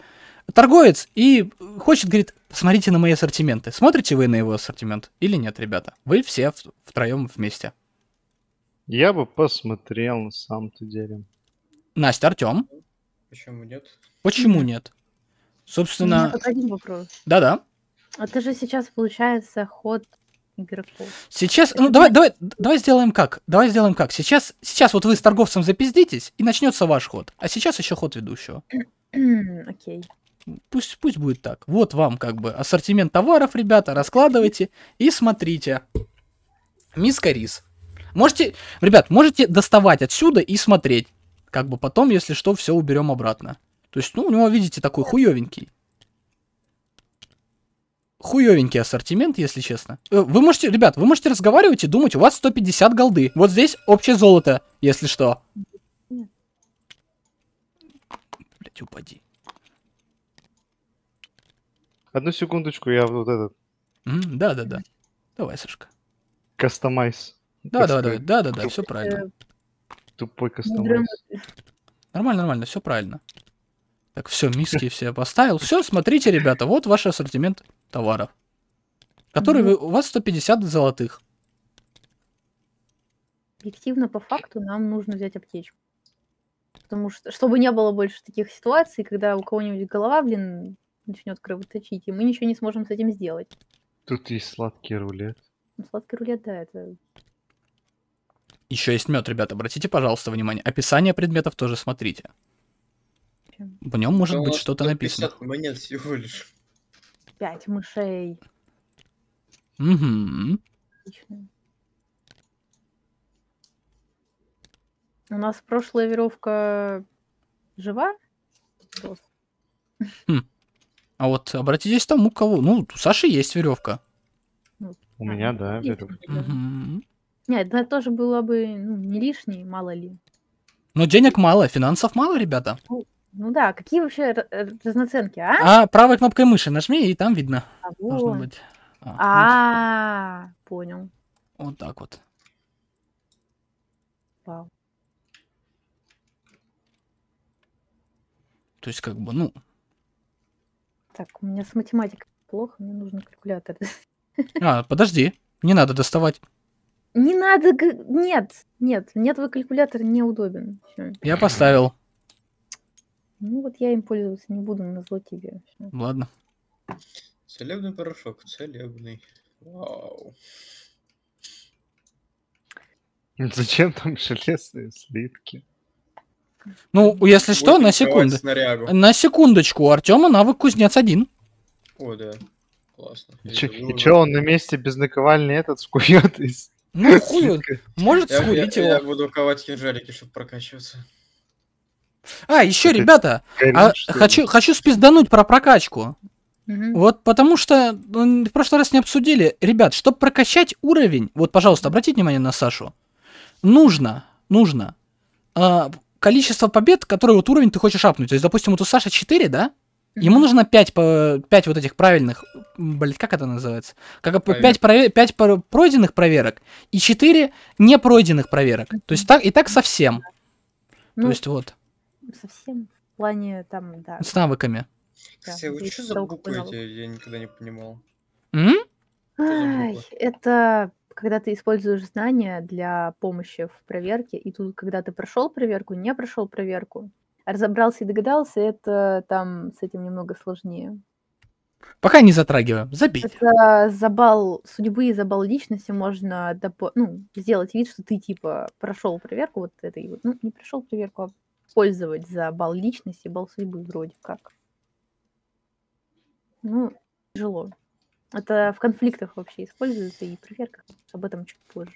торговец и хочет, говорит, смотрите на мои ассортименты. Смотрите вы на его ассортимент или нет, ребята? Вы все втроем вместе. Я бы посмотрел на самом-то деле. Настя, Артем. Почему нет? Почему нет? Собственно... Один вопрос. Да-да. Это а же сейчас получается ход игроков. Сейчас, ну давай, давай, давай сделаем как? Давай сделаем как? Сейчас, сейчас вот вы с торговцем запиздитесь, и начнется ваш ход. А сейчас еще ход ведущего. Окей. Okay. Пусть, пусть будет так. Вот вам как бы ассортимент товаров, ребята, раскладывайте и смотрите. Миска рис. Можете, ребят, можете доставать отсюда и смотреть. Как бы потом, если что, все уберем обратно. То есть, ну, у него, видите, такой хуевенький хуевенький ассортимент, если честно. Э, вы можете, ребят, вы можете разговаривать и думать, у вас 150 голды. Вот здесь общее золото, если что. Блять, упади. Одну секундочку, я вот этот. Да-да-да. давай, Сашка. Кастомайз. Да, да, да, да, да, да, все правильно. Тупой ну, кастомайз. Нормально, нормально, все правильно. Так, все, миски все поставил. Все, смотрите, ребята, вот ваш ассортимент товара, который mm-hmm. вы, у вас 150 золотых. Объективно, по факту, нам нужно взять аптечку. Потому что, чтобы не было больше таких ситуаций, когда у кого-нибудь голова, блин, начнет кровоточить, и мы ничего не сможем с этим сделать. Тут есть сладкий рулет. Ну, сладкий рулет, да, это... Еще есть мед, ребята, обратите, пожалуйста, внимание. Описание предметов тоже смотрите. В нем может ну, быть что-то написано. монет всего лишь пять мышей. Угу. Отлично. У нас прошлая веревка жива? Хм. А вот обратитесь к тому, кого. Ну, у Саши есть веревка. Ну, у а, меня, да, веревка. Угу. Нет, это тоже было бы ну, не лишней, мало ли. Но денег мало, финансов мало, ребята. Ну, ну да, какие вообще э, разноценки, а? А правой кнопкой мыши нажми, и там видно. А должно быть. А, -а, ну, -а типа. вот. понял. Вот так вот. Вау. То есть как бы, ну... Так, у меня с математикой плохо, мне нужен калькулятор. А, подожди, не надо доставать. Не надо, нет, нет, нет, твой калькулятор неудобен. Я поставил. Ну вот я им пользоваться не буду, на зло тебе. Ладно. Целебный порошок, целебный. Вау. Зачем там железные слитки? Ну, если Будем что, на секунду. На секундочку, у Артема навык кузнец один. О, да. Классно. И, че, и че он на месте без наковальни этот скует из... Ну, хуй, может я, скурить его. Я буду ковать кинжалики, чтобы прокачиваться. А, еще, ребята, а, хочу, хочу спиздануть про прокачку. Угу. Вот потому что ну, в прошлый раз не обсудили. Ребят, чтобы прокачать уровень, вот, пожалуйста, обратите внимание на Сашу. Нужно, нужно э, количество побед, который вот уровень ты хочешь апнуть. То есть, допустим, вот у Саши 4, да? Ему нужно 5, 5 вот этих правильных, блядь, как это называется? Как, 5, прове, 5 пройденных проверок и 4 непройденных проверок. То есть так, и так совсем. Ну, То есть вот совсем. В плане там, да. С навыками. Кстати, вы что за буквы эти? Я никогда не понимал. М? Ай, это когда ты используешь знания для помощи в проверке, и тут, когда ты прошел проверку, не прошел проверку, разобрался и догадался, это там с этим немного сложнее. Пока не затрагиваем, забить Это за судьбы и забал личности можно доп... ну, сделать вид, что ты типа прошел проверку, вот этой и ну, не прошел проверку, а использовать за балл личности, балл судьбы вроде как. Ну, тяжело. Это в конфликтах вообще используется и проверка. Об этом чуть позже.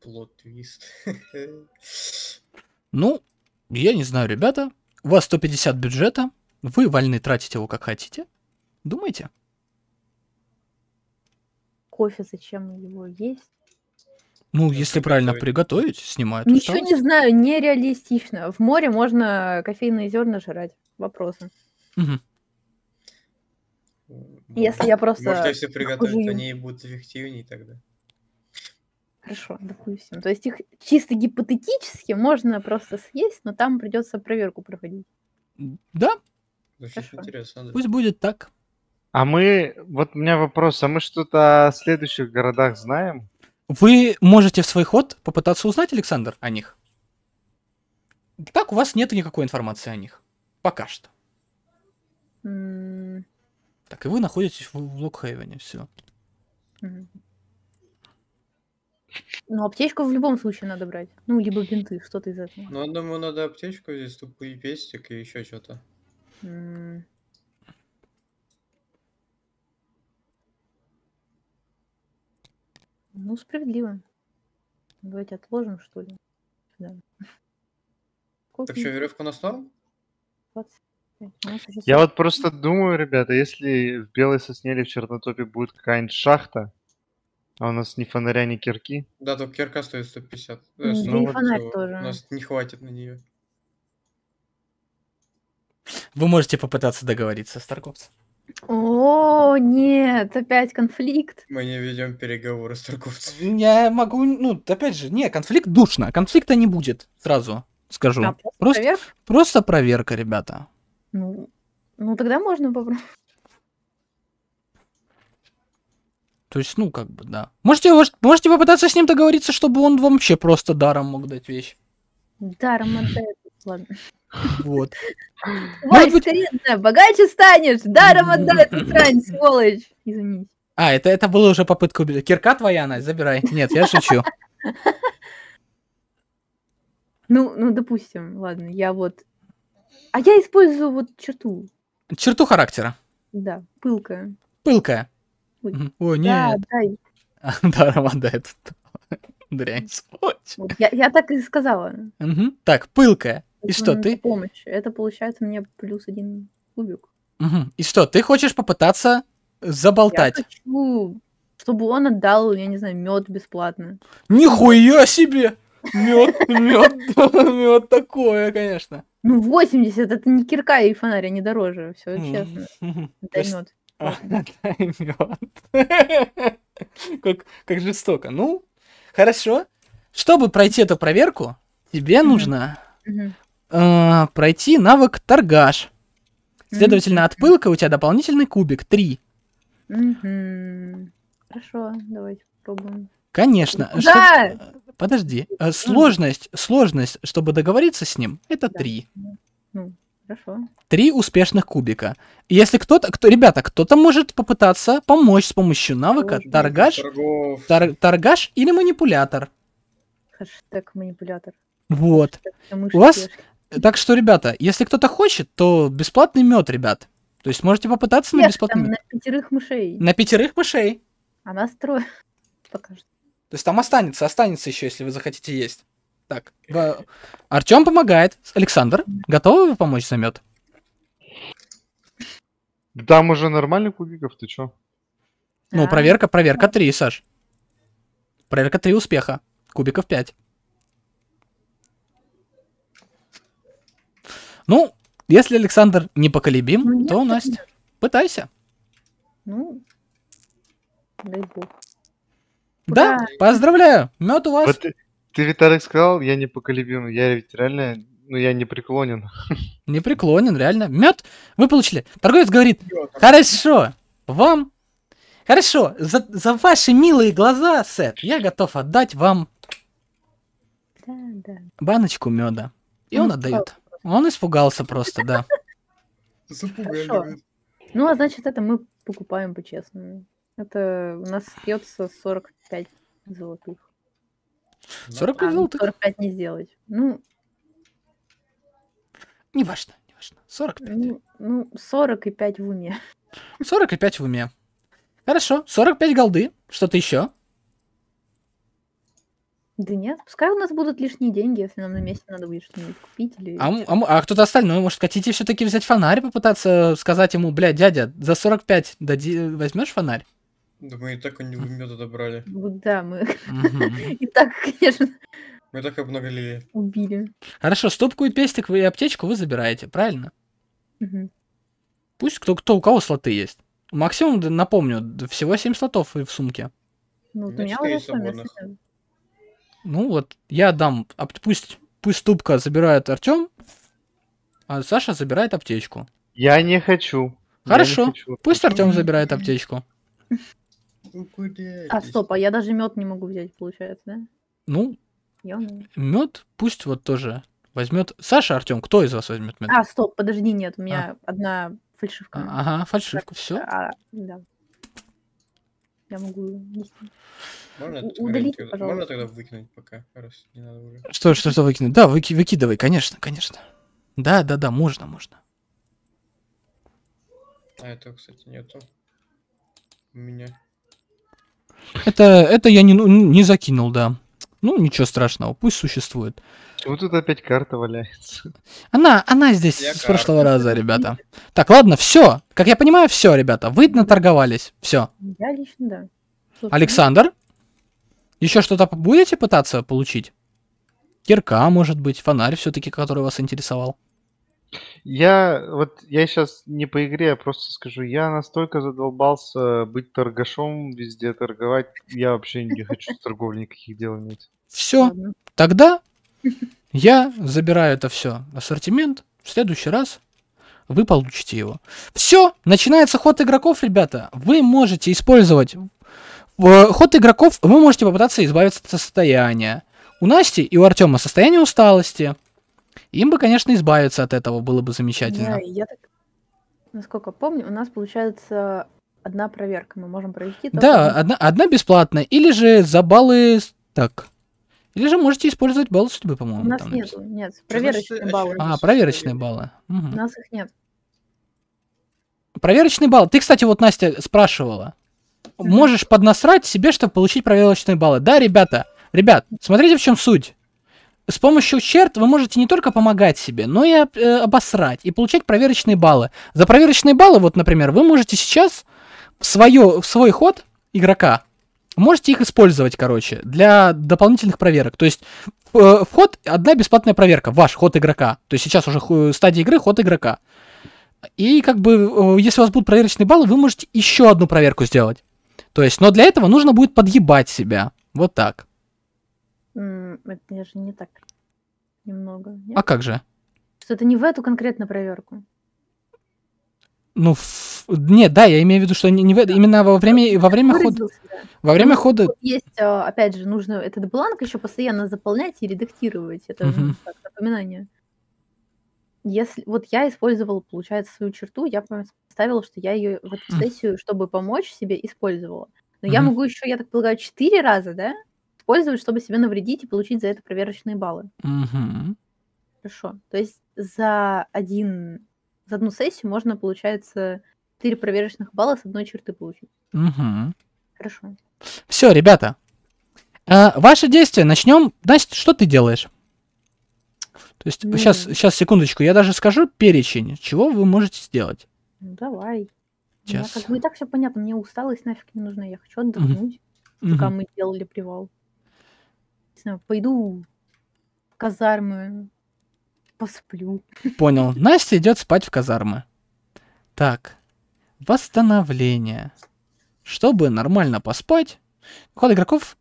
Плод-твист. Ну, я не знаю, ребята. У вас 150 бюджета. Вы вольны тратить его как хотите. Думайте. Кофе зачем его есть? Ну, э, если правильно приготовить, снимают. Ничего усталость. не знаю, нереалистично. В море можно кофейные зерна жрать. Вопросы. Угу. Если я просто... Может, если приготовить, они будут эффективнее тогда. Хорошо, допустим. То есть их чисто гипотетически можно просто съесть, но там придется проверку проходить. Да. Интересно, да. Пусть будет так. А мы... Вот у меня вопрос. А мы что-то о следующих городах знаем? Вы можете в свой ход попытаться узнать, Александр, о них. Так, у вас нет никакой информации о них. Пока что. Mm. Так, и вы находитесь в, в Локхейвене, все. Mm. Ну, аптечку в любом случае надо брать. Ну, либо бинты, что-то из этого. Ну, я думаю, надо аптечку здесь, тупые пестик и еще что-то. Ну, справедливо. Давайте отложим, что ли. Да. так что, веревка на сторону. 20. Я вот просто думаю, ребята, если в Белой Сосне или в Чернотопе будет какая-нибудь шахта, а у нас ни фонаря, ни кирки. Да, только кирка стоит 150. Ну, э, да, ну, и фонарь всего. тоже. У нас не хватит на нее. Вы можете попытаться договориться с торговцем. О, нет, опять конфликт. Мы не ведем переговоры с торговцами. Я могу, ну, опять же, не, конфликт душно, конфликта не будет, сразу скажу. А, просто, просто, проверка? просто проверка, ребята. Ну, ну, тогда можно попробовать. То есть, ну, как бы, да. Можете, можете попытаться с ним договориться, чтобы он вообще просто даром мог дать вещь. Даром отдает, ладно. Вот. Вась, быть... богаче станешь, даром отдай эту трань, сволочь. Извините. А, это, это было уже попытка убить. Кирка твоя, Настя, забирай. Нет, я шучу. Ну, ну, допустим, ладно, я вот... А я использую вот черту. Черту характера? Да, пылкая. Пылкая? О, Ой нет. Да, дай. Даром отдай дрянь сволочь. Я, я так и сказала. Так, пылкая. И что ты? Помощь. Это получается мне плюс один кубик. Угу. И что, ты хочешь попытаться заболтать? Я хочу, чтобы он отдал, я не знаю, мед бесплатно. Нихуя себе! Мед, мед, мед такое, конечно. Ну, 80, это не кирка и фонарь, они дороже, все честно. Дай мед. Дай мед. Как, как жестоко. Ну, хорошо. Чтобы пройти эту проверку, тебе нужно э, пройти навык торгаш. Следовательно, от пылка у тебя дополнительный кубик 3. Угу. Хорошо, давайте попробуем. Конечно. Да! Чтоб... Э, подожди. Э, сложность, сложность, чтобы договориться с ним, это три. Ну, хорошо. Три успешных кубика. Если кто-то, кто, ребята, кто-то может попытаться помочь с помощью навыка Ой, торгаш, тор, торгаш или манипулятор. Хэштег манипулятор. Вот. Хэштег, у вас, так что, ребята, если кто-то хочет, то бесплатный мед, ребят. То есть можете попытаться Нет, на бесплатный мед. На пятерых мышей. На пятерых мышей. А нас трое. Пока что. То есть там останется, останется еще, если вы захотите есть. Так, Артем помогает. Александр, готовы вы помочь за мед? Там уже нормально кубиков, ты чё? Ну, проверка, проверка 3, Саш. Проверка 3 успеха. Кубиков 5. Ну, если Александр непоколебим, ну, нет, то, Настя, нет. пытайся. Ну, дай бог. Да, Ура! поздравляю, мед у вас. Вот ты, ты, Виталик, сказал, я непоколебим. Я ведь реально, ну, я не преклонен. Не преклонен, реально. Мед вы получили. Торговец говорит, хорошо, вам... Хорошо, за, за ваши милые глаза, Сет, я готов отдать вам да, да. баночку меда. И он ну, отдает. Он испугался просто, да. Хорошо. Ну, а значит, это мы покупаем по-честному. Это у нас пьется 45 золотых. 45 а, ну, золотых? 45 не сделать. Ну... не важно, Неважно, неважно. 45. Ну, ну, 45 в уме. 45 в уме. Хорошо, 45 голды. Что-то еще? Да нет, пускай у нас будут лишние деньги, если нам на месте надо будет что-нибудь купить. Или... А, а, а кто-то остальной, может, хотите все-таки взять фонарь, попытаться сказать ему, бля, дядя, за 45 дади... возьмешь фонарь? Да мы и так у него меда добрали. Да, мы и так, конечно. Мы так обнаглели. Убили. Хорошо, стопку и пестик вы и аптечку вы забираете, правильно? Пусть кто, кто у кого слоты есть. Максимум, напомню, всего 7 слотов и в сумке. Ну, у меня уже ну вот, я дам, пусть, пусть тупка забирает Артем, а Саша забирает аптечку. Я не хочу. Хорошо, не хочу. пусть Артем забирает аптечку. А стоп, а я даже мед не могу взять, получается, да? Ну, мед пусть вот тоже возьмет. Саша, Артем, кто из вас возьмет мед? А, стоп, подожди, нет, у меня а. одна фальшивка. А, ага, фальшивка, так, все. А, да. Я могу Можно, У- удалить, тогда, пожалуйста. можно тогда выкинуть пока, раз не надо уже. Что, что, что выкинуть? Да, выки, выкидывай, конечно, конечно. Да, да, да, можно, можно. А это, кстати, нету. У меня. Это, это я не, ну, не закинул, да. Ну, ничего страшного, пусть существует. Чего тут опять карта валяется? Она, она здесь я с карта. прошлого раза, ребята. Так, ладно, все. Как я понимаю, все, ребята. Вы наторговались. Все. Я лично, да. Собственно. Александр? Еще что-то будете пытаться получить? Кирка, может быть, фонарь все-таки, который вас интересовал. Я вот я сейчас не по игре, я а просто скажу, я настолько задолбался быть торгашом, везде торговать, я вообще не хочу с торговлей никаких дел иметь. Все. Ладно. Тогда я забираю это все. Ассортимент. В следующий раз вы получите его. Все, начинается ход игроков, ребята. Вы можете использовать э, ход игроков, вы можете попытаться избавиться от состояния. У Насти и у Артема состояние усталости. Им бы, конечно, избавиться от этого было бы замечательно. Я, я так, насколько помню, у нас получается одна проверка. Мы можем провести. Да, одна, одна бесплатная. Или же за баллы... Так, или же можете использовать баллы судьбы, по-моему. У нас там нет, написано. нет. Проверочные баллы. А, проверочные баллы. Угу. У нас их нет. Проверочные баллы. Ты, кстати, вот Настя спрашивала. Можешь поднасрать себе, чтобы получить проверочные баллы. Да, ребята? Ребят, смотрите, в чем суть. С помощью черт вы можете не только помогать себе, но и э, обосрать и получать проверочные баллы. За проверочные баллы, вот, например, вы можете сейчас в, свое, в свой ход игрока можете их использовать, короче, для дополнительных проверок. То есть э, вход, одна бесплатная проверка, ваш ход игрока. То есть сейчас уже э, стадия игры ход игрока. И как бы, э, если у вас будут проверочные баллы, вы можете еще одну проверку сделать. То есть, но для этого нужно будет подъебать себя. Вот так. Mm, это же не так немного. Нет? А как же? Что то не в эту конкретно проверку. Ну, в нет, да, я имею в виду, что не, не в, именно во время, во время хода... Во время ну, хода... Есть, а, опять же, нужно этот бланк еще постоянно заполнять и редактировать. Это угу. как напоминание. Если, вот я использовала, получается, свою черту, я поставила, что я ее в эту сессию, чтобы помочь себе, использовала. Но угу. я могу еще, я так полагаю, четыре раза, да, использовать, чтобы себе навредить и получить за это проверочные баллы. Угу. Хорошо. То есть за один за одну сессию можно, получается, 4 проверочных балла с одной черты получить. Угу. Хорошо. Все, ребята. А, ваши действия. Начнем. Настя, что ты делаешь? То есть, mm. Ну. сейчас, сейчас, секундочку, я даже скажу перечень, чего вы можете сделать. Ну, давай. Сейчас. Я как бы и так все понятно, мне усталость нафиг не нужна, я хочу отдохнуть, mm пока mm мы делали привал. Не знаю, пойду в казармы, посплю. Понял. Настя идет спать в казармы. Так, восстановление. Чтобы нормально поспать, ход игроков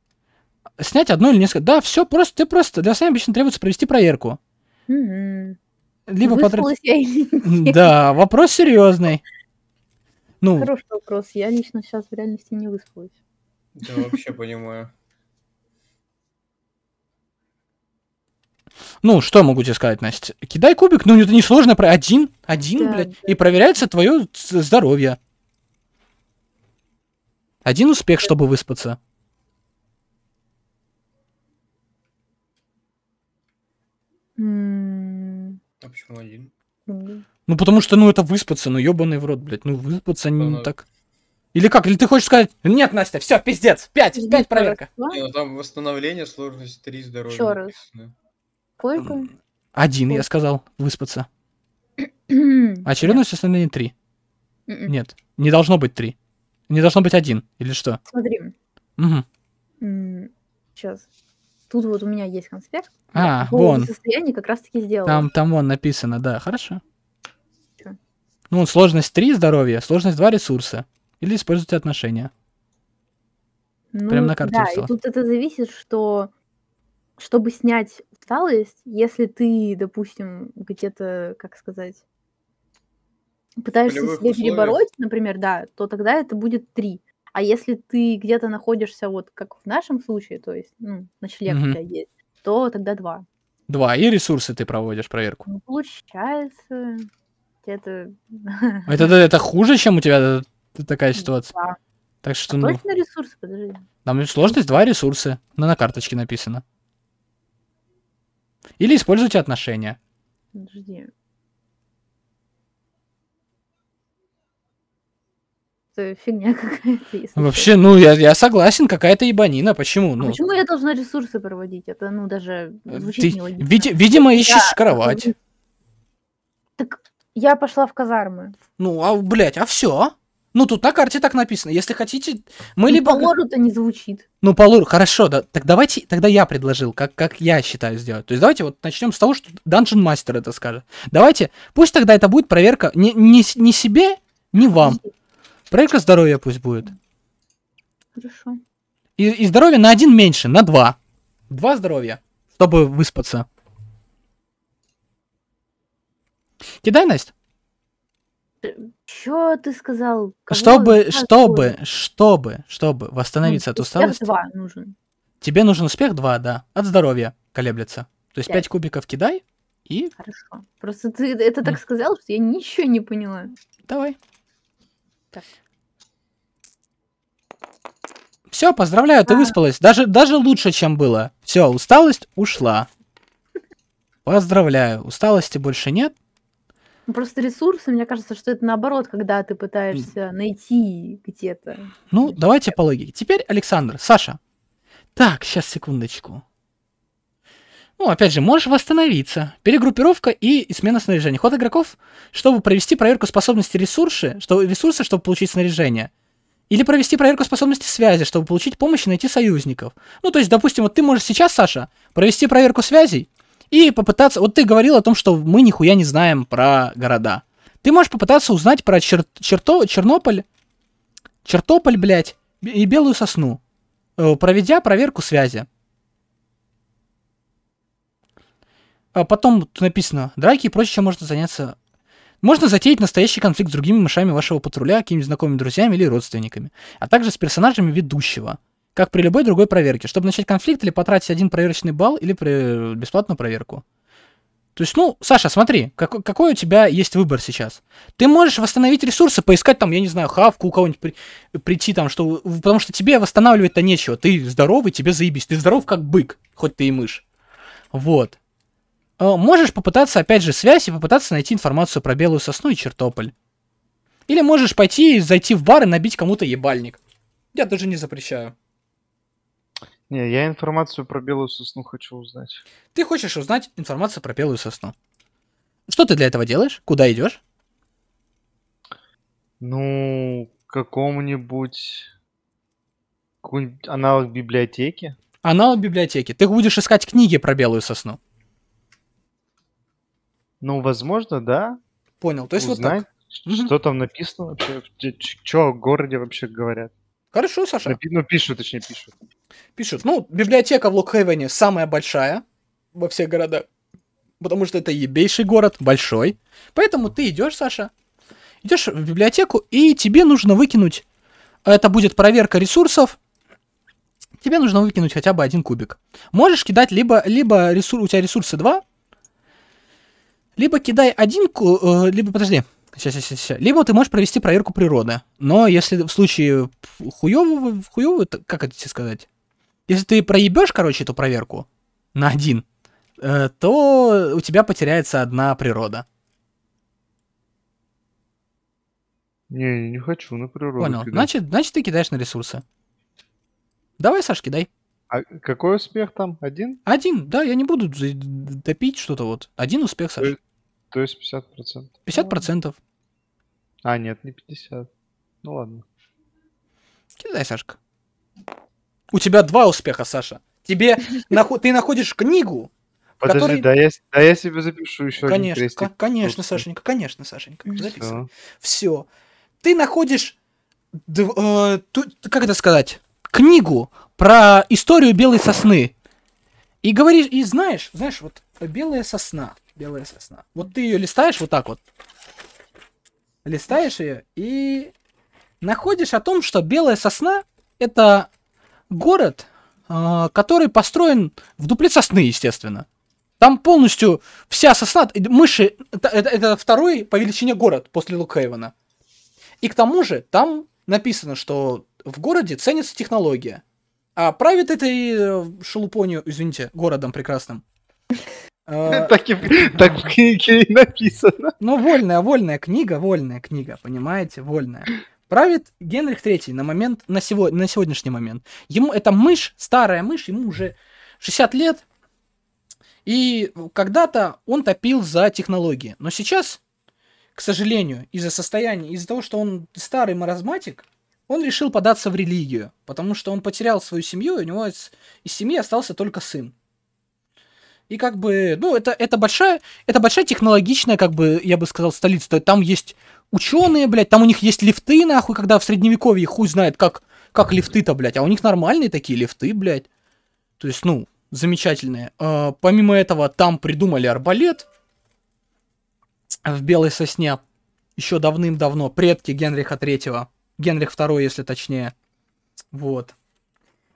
снять одно или несколько. Да, все просто, ты просто для сами обычно требуется провести проверку. mm Либо потратить. Да, вопрос серьезный. Ну. Хороший вопрос. Я лично сейчас в реальности не выспалась. Да, вообще понимаю. Ну, что могу тебе сказать, Настя? Кидай кубик, ну это несложно, про один, один, да, блядь, да. и проверяется твое здоровье. Один успех, чтобы выспаться. М-м. А почему один? Ну, потому что, ну, это выспаться, ну, ебаный в рот, блядь. Ну, выспаться не ну, так. Или как? Или ты хочешь сказать, нет, Настя, все, пиздец, пять, пять проверка. Не, ну, там восстановление, сложность, три здоровья. Еще раз. Написано. Сколько? Один, Сколько? я сказал, выспаться. Очередность остальные три. М-м. Нет, не должно быть три. Не должно быть один, или что? Смотри. Угу. Сейчас. Тут вот у меня есть конспект. А, вон. состояние как раз-таки сделал. Там, там вон написано, да, хорошо. Ну, сложность 3 здоровья, сложность 2 ресурса. Или используйте отношения. Ну, Прям на карте да, встало. и тут это зависит, что чтобы снять усталость, если ты, допустим, где-то, как сказать, пытаешься себе перебороть, например, да, то тогда это будет три. А если ты где-то находишься, вот как в нашем случае, то есть, ну, ночлег угу. у тебя есть, то тогда два. Два. И ресурсы ты проводишь проверку. Ну, получается, а это... Это, это хуже, чем у тебя э, такая ситуация? Да. Так что, а ну... Точно ресурсы, подожди. Там сложность два ресурса. Но на карточке написано. Или используйте отношения. Подожди. фигня какая-то. Вообще, ну, я, я согласен, какая-то ебанина. Почему? А ну, почему я должна ресурсы проводить? Это, ну, даже э, звучит ты, нелогично. видимо, ищешь я... кровать. Так я пошла в казармы. Ну, а, блядь, а все? Ну, тут на карте так написано. Если хотите, мы и ну, либо... по лору-то не звучит. Ну, по лору, хорошо, да. Так давайте, тогда я предложил, как, как я считаю сделать. То есть давайте вот начнем с того, что Dungeon Master это скажет. Давайте, пусть тогда это будет проверка не, не, не себе, не вам. Проверка здоровья пусть будет. Хорошо. И, и здоровье на один меньше, на два. Два здоровья, чтобы выспаться. Кидай, Настя. Э, что ты сказал? Кого чтобы, чтобы, чтобы, чтобы восстановиться ну, от усталости. Успех 2 нужен. Тебе нужен успех 2, да. От здоровья колеблется. То есть 5, 5 кубиков кидай и... Хорошо. Просто ты это так сказал, что я ничего не поняла. Давай. Так. Все, поздравляю, а. ты выспалась. Даже, даже лучше, чем было. Все, усталость ушла. Поздравляю, усталости больше нет. Ну, просто ресурсы, мне кажется, что это наоборот, когда ты пытаешься найти где-то. Ну, давайте по логике. Теперь Александр, Саша. Так, сейчас секундочку. Ну, опять же, можешь восстановиться. Перегруппировка и смена снаряжения. Ход игроков, чтобы провести проверку способности ресурсы, что, ресурсы, чтобы получить снаряжение. Или провести проверку способности связи, чтобы получить помощь и найти союзников. Ну, то есть, допустим, вот ты можешь сейчас, Саша, провести проверку связей, и попытаться... Вот ты говорил о том, что мы нихуя не знаем про города. Ты можешь попытаться узнать про Чер... Черто... Чернополь, Чертополь, блядь, и Белую Сосну, э, проведя проверку связи. А потом тут написано, драки и прочее можно заняться можно затеять настоящий конфликт с другими мышами вашего патруля, какими-нибудь знакомыми друзьями или родственниками, а также с персонажами ведущего – как при любой другой проверке, чтобы начать конфликт или потратить один проверочный балл или при... Э, бесплатную проверку. То есть, ну, Саша, смотри, как, какой у тебя есть выбор сейчас? Ты можешь восстановить ресурсы, поискать там, я не знаю, хавку у кого-нибудь при, прийти там, что, потому что тебе восстанавливать-то нечего. Ты здоровый, тебе заебись. Ты здоров как бык, хоть ты и мышь. Вот. Э, можешь попытаться, опять же, связь и попытаться найти информацию про Белую Сосну и Чертополь. Или можешь пойти, зайти в бар и набить кому-то ебальник. Я даже не запрещаю. Не, я информацию про белую сосну хочу узнать. Ты хочешь узнать информацию про белую сосну? Что ты для этого делаешь? Куда идешь? Ну, какому-нибудь какой-нибудь аналог библиотеки. Аналог библиотеки. Ты будешь искать книги про белую сосну. Ну, возможно, да. Понял. То есть Узнать, вот так. что там написано вообще, что о городе вообще говорят. Хорошо, Саша. Напи- ну, пишут, точнее, пишут. Пишут, ну, библиотека в Локхевене самая большая во всех городах, потому что это ебейший город, большой. Поэтому ты идешь, Саша, идешь в библиотеку, и тебе нужно выкинуть, это будет проверка ресурсов, тебе нужно выкинуть хотя бы один кубик. Можешь кидать либо, либо ресур, у тебя ресурсы два, либо кидай один кубик, э, либо, подожди, Сейчас, сейчас, сейчас. Либо ты можешь провести проверку природы. Но если в случае хуёвого, хуёвого как это тебе сказать? Если ты проебешь, короче, эту проверку на один, э, то у тебя потеряется одна природа. Не, не хочу на природу. Понял. Кидать. Значит, значит, ты кидаешь на ресурсы. Давай, Саш, кидай. А какой успех там? Один? Один, да, я не буду допить что-то вот. Один успех, Саш. То есть 50%? 50%. А, нет, не 50. Ну ладно. Кидай, Сашка. У тебя два успеха, Саша. Тебе ты находишь книгу, Подожди, который... да, я, да я себе запишу еще конечно, один крестик. Конечно, Сашенька, конечно, Сашенька, записывай. Все. Ты находишь, дв... э, ту... как это сказать, книгу про историю белой сосны. И говоришь, и знаешь, знаешь, вот белая сосна, белая сосна. Вот ты ее листаешь вот так вот, листаешь ее и находишь о том, что белая сосна это город, а, который построен в дупле сосны, естественно. Там полностью вся сосна, мыши, это, это второй по величине город после Лукхейвена. И к тому же там написано, что в городе ценится технология. А правит этой э, шелупонью, извините, городом прекрасным. А, так в книге написано. Ну, вольная, вольная книга, вольная книга, понимаете, вольная. Правит Генрих III на момент, на, сего, на сегодняшний момент. Ему это мышь, старая мышь, ему уже 60 лет. И когда-то он топил за технологии. Но сейчас, к сожалению, из-за состояния, из-за того, что он старый маразматик, он решил податься в религию, потому что он потерял свою семью, и у него из, из семьи остался только сын. И как бы, ну, это, это, большая, это большая технологичная, как бы, я бы сказал, столица. То есть там есть ученые, блядь, там у них есть лифты, нахуй, когда в средневековье хуй знает, как, как лифты-то, блядь. А у них нормальные такие лифты, блядь. То есть, ну, замечательные. А, помимо этого, там придумали арбалет в Белой Сосне еще давным-давно. Предки Генриха Третьего. Генрих Второй, если точнее. Вот.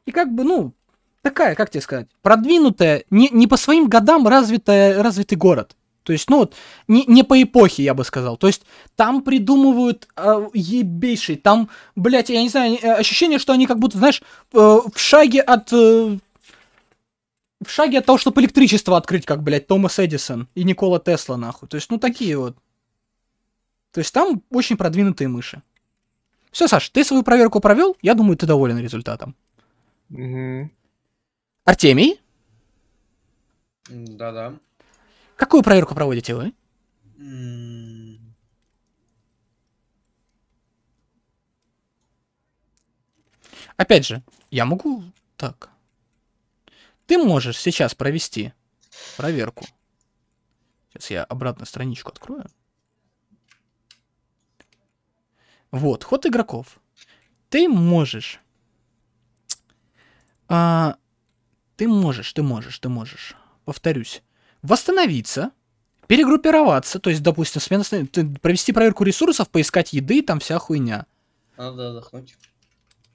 И как бы, ну, такая, как тебе сказать, продвинутая, не, не по своим годам развитая, развитый город. То есть, ну вот, не, не по эпохе, я бы сказал. То есть, там придумывают э, ебейший, там, блядь, я не знаю, э, ощущение, что они как будто, знаешь, э, в шаге от... Э, в шаге от того, чтобы электричество открыть, как, блядь, Томас Эдисон и Никола Тесла, нахуй. То есть, ну, такие вот. То есть, там очень продвинутые мыши. Все, Саш, ты свою проверку провел, я думаю, ты доволен результатом. Угу. Артемий? Да-да. Какую проверку проводите вы? Опять же, я могу так. Ты можешь сейчас провести проверку. Сейчас я обратно страничку открою. Вот, ход игроков. Ты можешь а, ты можешь, ты можешь, ты можешь. Повторюсь. Восстановиться, перегруппироваться, то есть, допустим, смена, провести проверку ресурсов, поискать еды, там вся хуйня. Надо отдохнуть.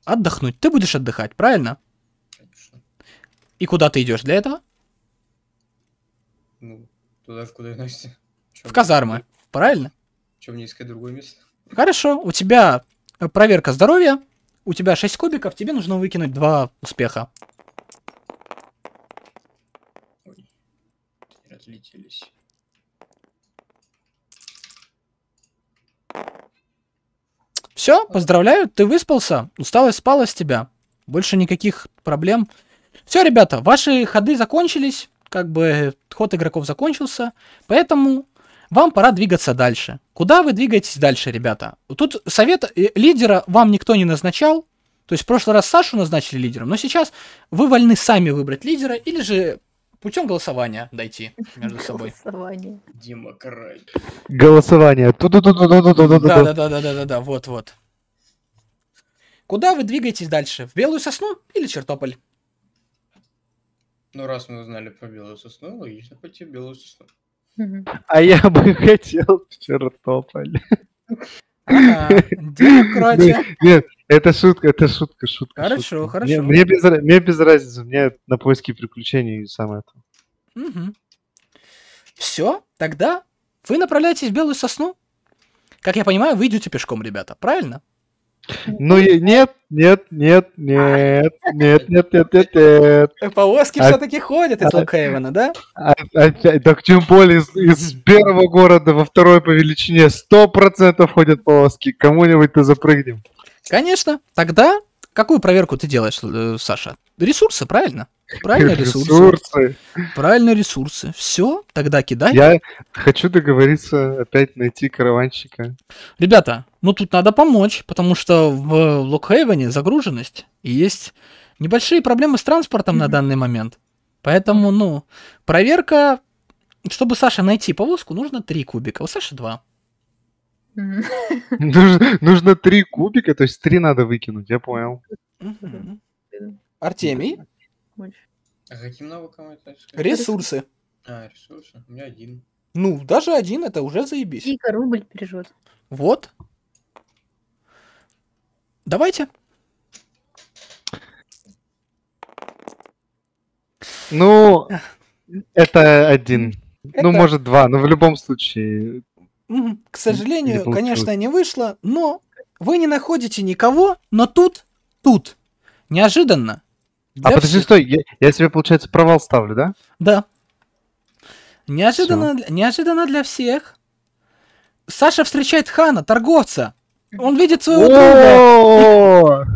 Отдохнуть. Ты будешь отдыхать, правильно? Конечно. И куда ты идешь для этого? Ну, туда, куда и В казармы, правильно? Чем мне искать другое место? Хорошо, у тебя э, проверка здоровья, у тебя 6 кубиков, тебе нужно выкинуть 2 успеха. отлетелись. Все, поздравляю, ты выспался, усталость спала с тебя. Больше никаких проблем. Все, ребята, ваши ходы закончились, как бы э, ход игроков закончился, поэтому вам пора двигаться дальше. Куда вы двигаетесь дальше, ребята? Тут совет э, лидера вам никто не назначал, то есть в прошлый раз Сашу назначили лидером, но сейчас вы вольны сами выбрать лидера или же путем голосования дойти между собой. Голосование. Демократия. Голосование. Да, да, да, да, да, да, да, вот, вот. Куда вы двигаетесь дальше? В Белую Сосну или Чертополь? Ну, раз мы узнали про Белую Сосну, логично пойти в Белую Сосну. А я бы хотел в Чертополь. Демократия. Нет, это шутка, это шутка, шутка. Хорошо, шутка. хорошо. Мне, мне, без, мне без разницы, мне на поиски приключений и самое то. Угу. Все, тогда вы направляетесь в Белую Сосну. Как я понимаю, вы идете пешком, ребята, правильно? Ну, нет, нет, нет, нет, нет, нет, нет, нет, нет. Повозки а все-таки ходят из а, а, а, да? Опять, так тем более из, из первого города во второй по величине сто процентов ходят повозки. Кому-нибудь-то запрыгнем. Конечно. Тогда какую проверку ты делаешь, э, Саша? Ресурсы, правильно? Правильно ресурсы. ресурсы. Правильно ресурсы. Все, тогда кидай. Я хочу договориться опять найти караванщика. Ребята, ну тут надо помочь, потому что в Локхейвене загруженность и есть небольшие проблемы с транспортом на данный момент. Поэтому, ну, проверка, чтобы Саша найти повозку, нужно три кубика, у Саши два. Нужно, три кубика, то есть три надо выкинуть, я понял. Артемий? А каким навыком это? Ресурсы. А, ресурсы. У меня один. Ну, даже один это уже заебись. Дико рубль переживет. Вот. Давайте. Ну, это один. Ну, это... Ну, может, два, но в любом случае к сожалению, конечно, не вышло, но вы не находите никого, но тут, тут. Неожиданно. а всех. подожди, стой, я, я себе, получается, провал ставлю, да? Да. Неожиданно, для, неожиданно для всех. Саша встречает Хана, торговца. Он видит своего друга.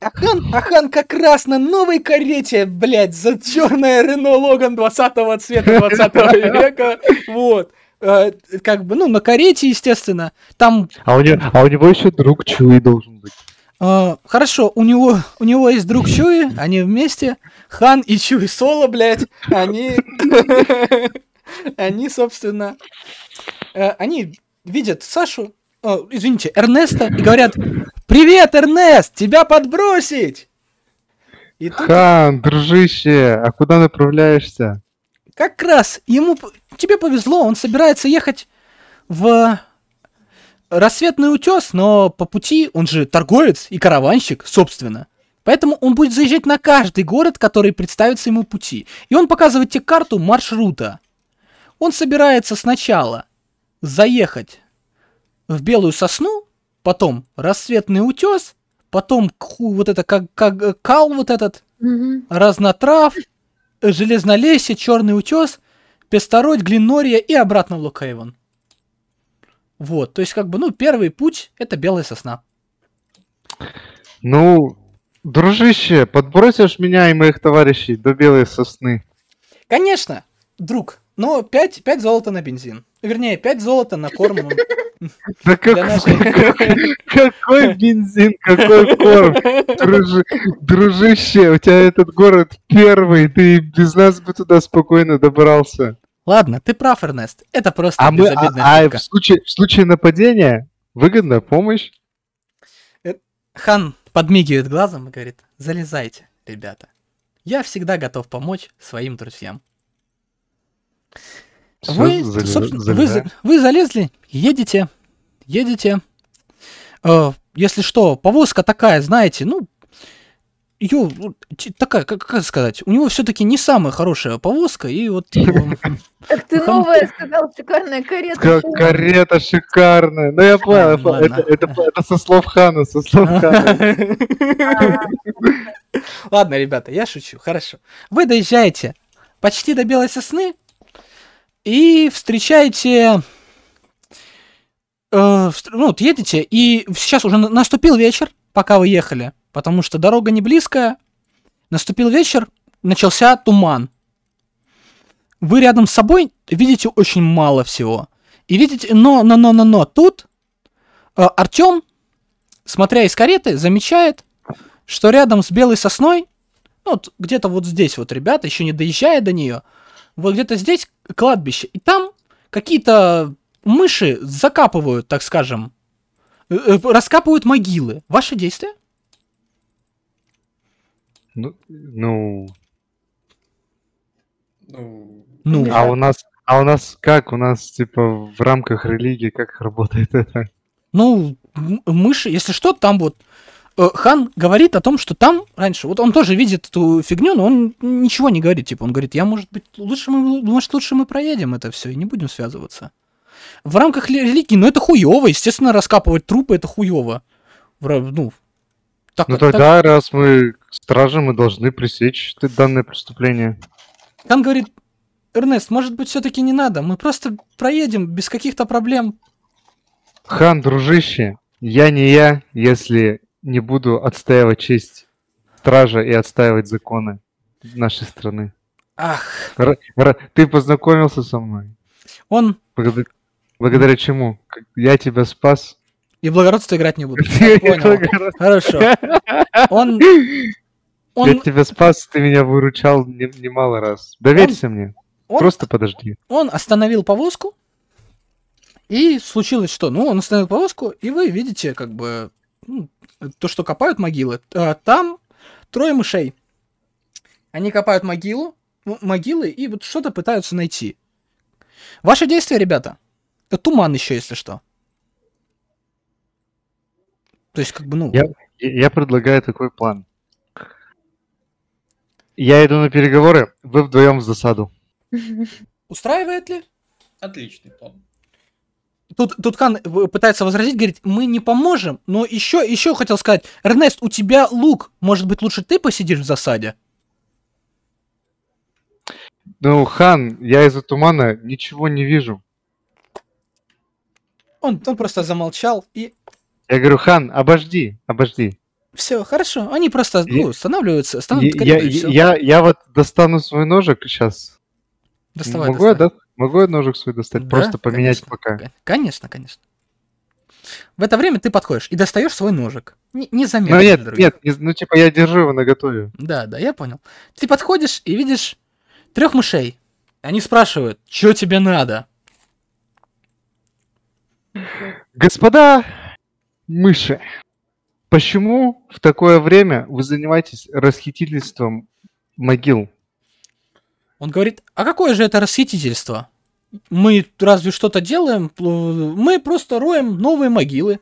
А Хан, а Хан как раз на новой карете, блядь, за черное Рено Логан 20 цвета 20 века. Вот. Э, как бы, ну, на карете, естественно. Там... А у, него, а у него еще друг Чуи должен быть. А, хорошо, у него, у него есть друг Чуи, они вместе. Хан и Чуи Соло, блядь, они... Они, собственно... Э, они видят Сашу, э, извините, Эрнеста, и говорят, «Привет, Эрнест, тебя подбросить!» Хан, дружище, а куда направляешься? Как раз ему... Тебе повезло, он собирается ехать в рассветный утес, но по пути он же торговец и караванщик, собственно. Поэтому он будет заезжать на каждый город, который представится ему пути. И он показывает тебе карту маршрута. Он собирается сначала заехать в Белую Сосну, потом Рассветный Утес, потом вот это, как, как кал вот этот, mm-hmm. разнотрав, Железнолесье, Черный Утес, Пестородь, Глинория и обратно в Лукаевон. Вот, то есть как бы, ну, первый путь — это Белая Сосна. Ну, дружище, подбросишь меня и моих товарищей до Белой Сосны? Конечно, друг, но 5, 5 золота на бензин. Вернее, 5 золота на корм. Да какой бензин, какой корм, дружище, у тебя этот город первый, ты без нас бы туда спокойно добрался. Ладно, ты прав, Эрнест, это просто а а, безобидная а штука. а, в случае нападения выгодная помощь. Э, Хан подмигивает глазом и говорит, залезайте, ребята. Я всегда готов помочь своим друзьям вы, залез, собственно, залез. вы, вы залезли, едете, едете. Э, если что, повозка такая, знаете, ну, ее ну, такая, как, как сказать, у него все-таки не самая хорошая повозка, и вот... Э, так ты новая сказал, шикарная карета. Карета шикарная. Ну, я понял, это со слов Хана, со слов Хана. Ладно, ребята, я шучу, хорошо. Вы доезжаете почти до Белой Сосны, и встречаете... Э, ну, вот едете, и сейчас уже наступил вечер, пока вы ехали, потому что дорога не близкая. Наступил вечер, начался туман. Вы рядом с собой видите очень мало всего. И видите, но, но, но, но, но, тут э, Артем, смотря из кареты, замечает, что рядом с белой сосной, ну, вот где-то вот здесь вот, ребята, еще не доезжая до нее, вот где-то здесь кладбище, и там какие-то мыши закапывают, так скажем, э, э, раскапывают могилы. Ваши действия? Ну, ну, ну... Ну... А у нас, а у нас как? У нас типа в рамках религии как работает это? Ну, мыши, если что, там вот Э, Хан говорит о том, что там раньше, вот он тоже видит эту фигню, но он ничего не говорит, типа, он говорит, я, может быть, лучше мы, может, лучше мы проедем это все и не будем связываться. В рамках религии, ну, это хуево, естественно, раскапывать трупы, это хуево. Ну, так, ну тогда, так... раз мы стражи, мы должны пресечь данное преступление. Хан говорит, Эрнест, может быть, все-таки не надо, мы просто проедем без каких-то проблем. Хан, дружище, я не я, если не буду отстаивать честь стража и отстаивать законы нашей страны. Ах. Р- р- ты познакомился со мной. Он. Благодаря, благодаря чему? Я тебя спас. И благородство играть не буду. Понял. Хорошо. Он. Он... Я тебя спас, ты меня выручал немало раз. Доверься он... мне. Он... Просто подожди. Он остановил повозку. И случилось что? Ну, он остановил повозку, и вы видите, как бы ну, то, что копают могилы, э, там трое мышей. Они копают могилу, могилы и вот что-то пытаются найти. Ваши действия, ребята. Туман еще, если что. То есть, как бы, ну... Я, я предлагаю такой план. Я иду на переговоры, вы вдвоем в засаду. Устраивает ли? Отличный план. Тут, тут Хан э, пытается возразить, говорит, мы не поможем, но еще, еще хотел сказать, Эрнест, у тебя лук, может быть, лучше ты посидишь в засаде? Ну, Хан, я из-за тумана ничего не вижу. Он, он просто замолчал и... Я говорю, Хан, обожди, обожди. Все, хорошо. Они просто ну, останавливаются, останавливаются. я, я, я, я вот достану свой ножик сейчас. Доставай, Могу доставай. я, да? Могу я ножик свой достать? Да, Просто поменять конечно, пока. Конечно, конечно. В это время ты подходишь и достаешь свой ножик. Не, заметно. Ну нет, других. нет, ну типа я держу его наготове. Да, да, я понял. Ты подходишь и видишь трех мышей. Они спрашивают, что тебе надо? Господа мыши, почему в такое время вы занимаетесь расхитительством могил? Он говорит, а какое же это расхитительство? Мы разве что-то делаем? Мы просто роем новые могилы.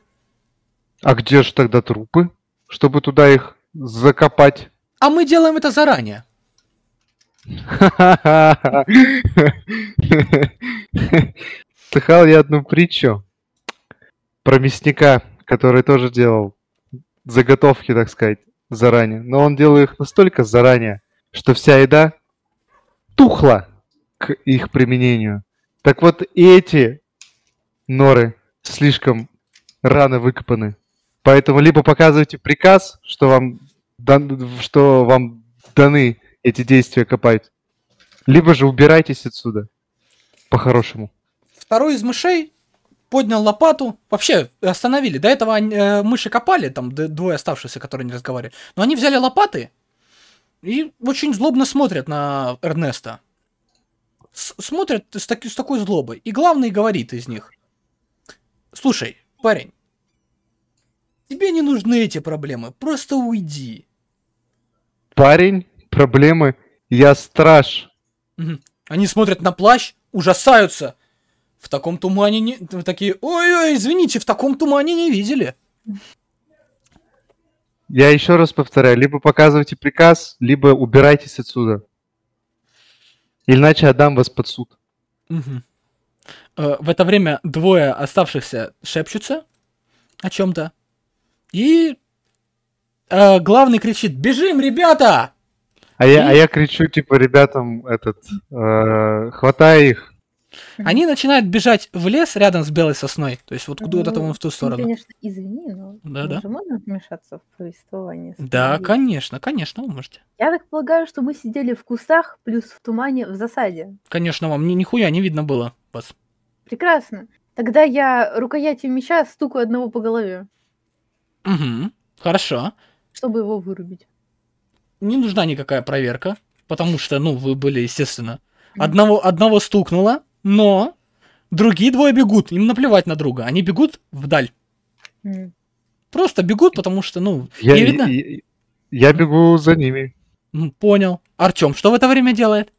А где же тогда трупы, чтобы туда их закопать? А мы делаем это заранее. Слыхал я одну притчу про мясника, который тоже делал заготовки, так сказать, заранее. Но он делал их настолько заранее, что вся еда Тухло к их применению. Так вот, эти норы слишком рано выкопаны. Поэтому либо показывайте приказ, что вам, дан, что вам даны эти действия копать, либо же убирайтесь отсюда. По-хорошему. Второй из мышей поднял лопату. Вообще, остановили. До этого они, э, мыши копали, там двое оставшиеся, которые не разговаривали. Но они взяли лопаты и очень злобно смотрят на Эрнеста. С смотрят с, таки с такой злобой. И главный говорит из них. Слушай, парень, тебе не нужны эти проблемы, просто уйди. Парень, проблемы, я страж. Они смотрят на плащ, ужасаются. В таком тумане не... Такие, ой-ой, извините, в таком тумане не видели. Я еще раз повторяю, либо показывайте приказ, либо убирайтесь отсюда. Иначе отдам вас под суд. Угу. В это время двое оставшихся шепчутся о чем-то. И э, главный кричит: Бежим, ребята! А, и... я, а я кричу, типа, ребятам этот э, хватай их. Они начинают бежать в лес рядом с белой сосной, то есть вот куда-то ну, вон в ту сторону. конечно, извини, но да, да. же можно вмешаться в повествование? Да, конечно, конечно, вы можете. Я так полагаю, что мы сидели в кустах плюс в тумане в засаде. Конечно, вам ни, нихуя не видно было вас. Прекрасно. Тогда я рукоятью меча стуку одного по голове. Угу, хорошо. Чтобы его вырубить. Не нужна никакая проверка, потому что, ну, вы были, естественно, одного, одного стукнуло, но другие двое бегут, им наплевать на друга, они бегут вдаль. Mm. Просто бегут, потому что, ну, я, не видно. Я, я бегу за ними. Понял. Артем, что в это время делает?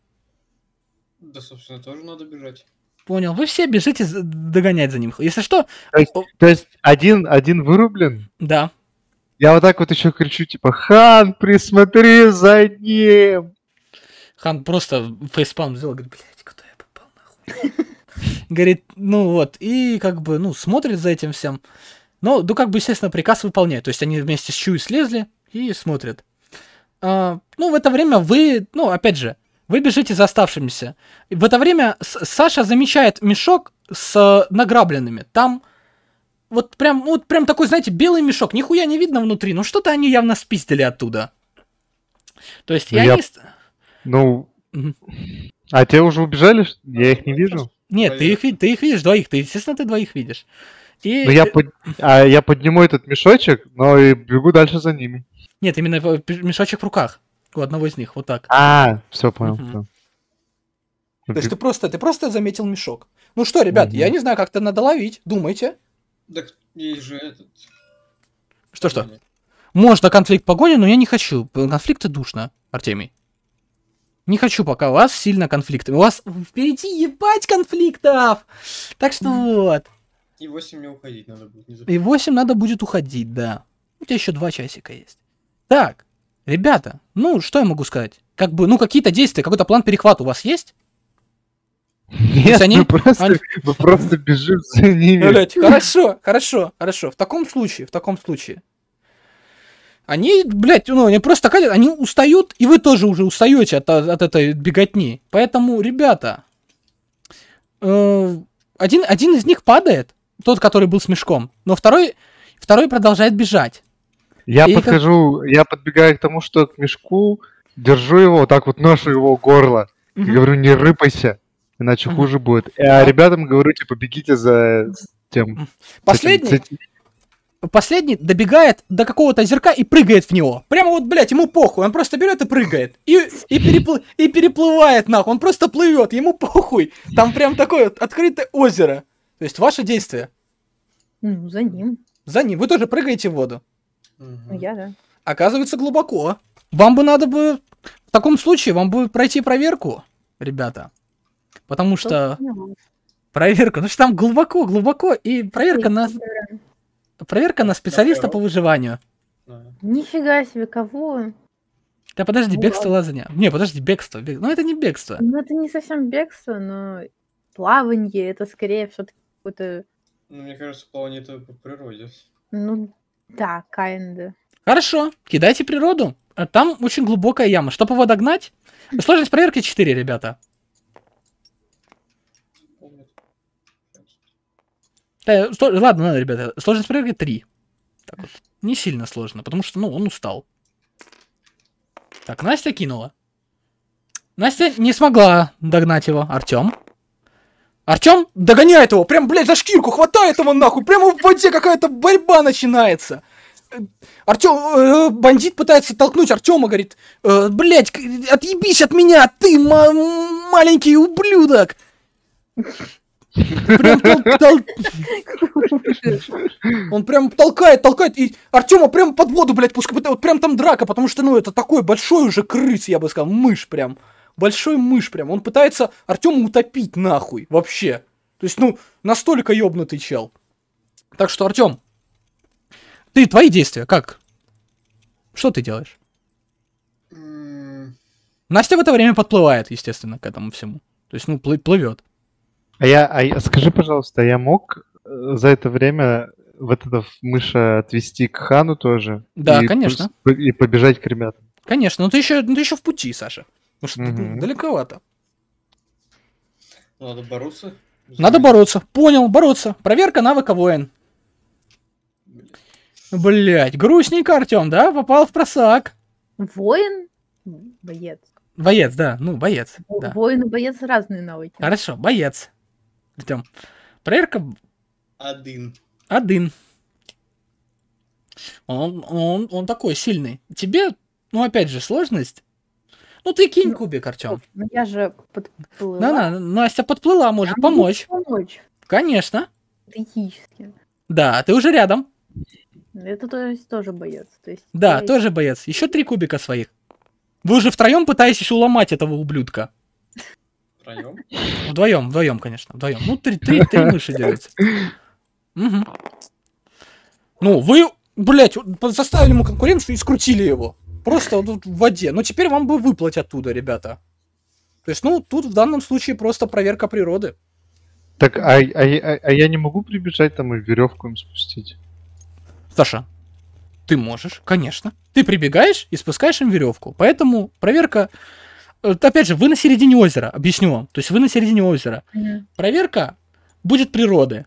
Да, собственно, тоже надо бежать. Понял. Вы все бежите догонять за ним. Если что... То есть, то есть один, один вырублен? Да. Я вот так вот еще кричу, типа, Хан, присмотри за ним! Хан просто фейспалм сделал, говорит, бля, Говорит, ну вот, и как бы, ну, смотрит за этим всем. Ну, ну, как бы, естественно, приказ выполняет. То есть они вместе с Чуи слезли и смотрят. А, ну, в это время вы, ну, опять же, вы бежите за оставшимися. в это время Саша замечает мешок с награбленными. Там вот прям, вот прям такой, знаете, белый мешок. Нихуя не видно внутри, Ну что-то они явно спиздили оттуда. То есть, ну, я, я... не... Ну, угу. А те уже убежали? Я их не вижу. Нет, ты их, ты их видишь, двоих. Ты, естественно, ты двоих видишь. И... Но ну, я, э, под... а я подниму этот мешочек, но и бегу дальше за ними. Нет, именно мешочек в руках. У одного из них, вот так. А, все понял. Угу. То есть ты просто, ты просто заметил мешок. Ну что, ребят, угу. я не знаю, как-то надо ловить. Думайте. Так есть же этот. Что-что? Можно конфликт погони, но я не хочу. Конфликты душно, Артемий. Не хочу пока вас сильно конфликтами. У вас впереди ебать конфликтов! Так что вот. И 8 мне уходить надо будет. Не И 8 надо будет уходить, да. У тебя еще 2 часика есть. Так, ребята, ну что я могу сказать? Как бы, ну какие-то действия, какой-то план перехвата у вас есть? Нет, они... мы, просто, они... мы просто бежим за ними. Блять, хорошо, хорошо, хорошо. В таком случае, в таком случае, они, блядь, ну, они просто катят, они устают, и вы тоже уже устаете от, от этой беготни. Поэтому, ребята, э, один, один из них падает, тот, который был с мешком, но второй, второй продолжает бежать. Я и подхожу, как... я подбегаю к тому, что к мешку, держу его, так вот ношу его горло, mm-hmm. и говорю, не рыпайся, иначе mm-hmm. хуже будет. А ребятам говорю, типа, бегите за тем... Последний? За, за, последний добегает до какого-то озерка и прыгает в него. Прямо вот, блядь, ему похуй. Он просто берет и прыгает. И, и, перепл... и переплывает нахуй. Он просто плывет, ему похуй. Там прям такое открытое озеро. То есть ваше действие. Ну, за ним. За ним. Вы тоже прыгаете в воду. Угу. Я, да. Оказывается, глубоко. Вам бы надо бы... В таком случае вам бы пройти проверку, ребята. Потому что... Проверка. Ну что там глубоко, глубоко. И проверка на... Проверка на специалиста по выживанию. Нифига себе, кого? Да подожди, ну бегство лазания. Не, подожди, бегство. Бег... Ну это не бегство. Ну это не совсем бегство, но плавание это скорее все-таки какое-то... Ну мне кажется, плавание это по природе. Ну да, kinda. Хорошо, кидайте природу. А там очень глубокая яма. Чтобы его догнать, сложность проверки 4, ребята. Э, сто... Ладно, ладно, ребята, сложность проверки 3. Так вот. Не сильно сложно, потому что, ну, он устал. Так, Настя кинула. Настя не смогла догнать его. Артем. Артем догоняет его. Прям, блядь, за шкирку хватает его нахуй. Прямо в воде какая-то борьба начинается. Артем, э, бандит пытается толкнуть Артема, говорит, э, блядь, отъебись от меня, ты маленький ублюдок. Прям тол- Он прям толкает, толкает. И Артема прям под воду, блядь, пускай. Вот прям там драка, потому что, ну, это такой большой уже крыс, я бы сказал. Мышь прям. Большой мышь прям. Он пытается Артема утопить нахуй вообще. То есть, ну, настолько ёбнутый чел. Так что, Артем, ты, твои действия, как? Что ты делаешь? Настя в это время подплывает, естественно, к этому всему. То есть, ну, плывет. А я, а скажи, пожалуйста, я мог э, за это время вот этого мыша отвести к Хану тоже? Да, и, конечно. И побежать к ребятам. Конечно, но ты еще, ну ты еще ну, в пути, Саша. Потому что угу. далековато. Надо бороться. Надо бороться. Понял, бороться. Проверка навыка воин. Блять, грустненько, Артем, да? Попал в просак. Воин? Боец. Боец, да. Ну, боец. Да. Воин и боец разные навыки. Хорошо, боец. Артем. Проверка... Один. Один. Он, он, он такой сильный. Тебе, ну опять же, сложность. Ну ты кинь ну, кубик, Артем. Ну, ну я же подплыла. Да, Настя ну, подплыла, а может я помочь. помочь. Конечно. Критически. Да, ты уже рядом. Это то есть тоже боец. То есть, да, я... тоже боец. Еще три кубика своих. Вы уже втроем пытаетесь уломать этого ублюдка. Втроем? Вдвоем, вдвоем, конечно, вдвоем. Ну, три, три, три мыши делятся. Угу. Ну, вы, блядь, заставили ему конкуренцию и скрутили его. Просто вот в воде. Но теперь вам бы выплыть оттуда, ребята. То есть, ну, тут в данном случае просто проверка природы. Так, а, а, а, а я не могу прибежать там и веревку им спустить? Саша, ты можешь, конечно. Ты прибегаешь и спускаешь им веревку. Поэтому проверка опять же, вы на середине озера, объясню вам. То есть вы на середине озера. Mm-hmm. Проверка будет природы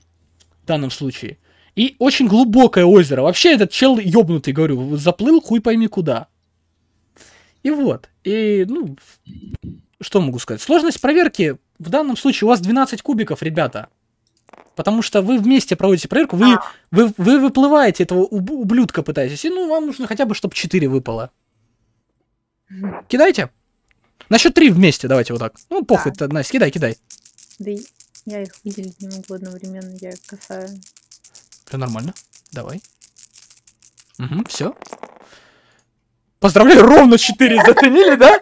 в данном случае. И очень глубокое озеро. Вообще этот чел ёбнутый, говорю, заплыл хуй пойми куда. И вот. И, ну, что могу сказать? Сложность проверки в данном случае у вас 12 кубиков, ребята. Потому что вы вместе проводите проверку, вы, вы, вы выплываете этого ублюдка, пытаетесь. И ну, вам нужно хотя бы, чтобы 4 выпало. Кидайте. На счет три вместе, давайте вот так. Ну, похуй, да. Настя, кидай, кидай. Да я их выделить не могу одновременно, я их касаю. Все нормально, давай. Угу, все. Поздравляю, ровно 4 затонили, да?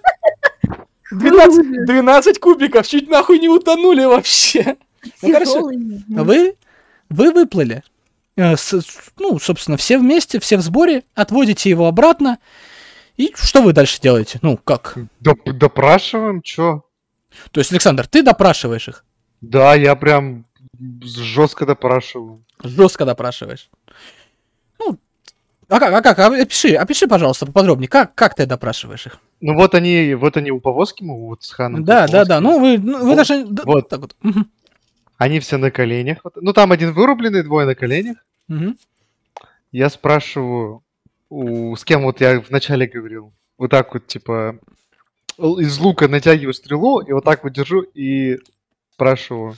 12, 12 кубиков, чуть нахуй не утонули вообще. Ну, хорошо. А вы, вы выплыли. Э, ну, собственно, все вместе, все в сборе, отводите его обратно, и что вы дальше делаете? Ну, как? Доп допрашиваем, чё? То есть, Александр, ты допрашиваешь их? Да, я прям жестко допрашиваю. Жестко допрашиваешь. Ну, а как, а как? А опиши, опиши, пожалуйста, поподробнее, как, как ты допрашиваешь их? Ну вот они, вот они у Повозки вот с Ханом. Да, да, да. Ну вы, ну, вы вот, даже вот так вот. Они все на коленях. Ну там один вырубленный, двое на коленях. Угу. Я спрашиваю, с кем вот я вначале говорил. Вот так вот, типа, из лука натягиваю стрелу и вот так вот держу и спрашиваю,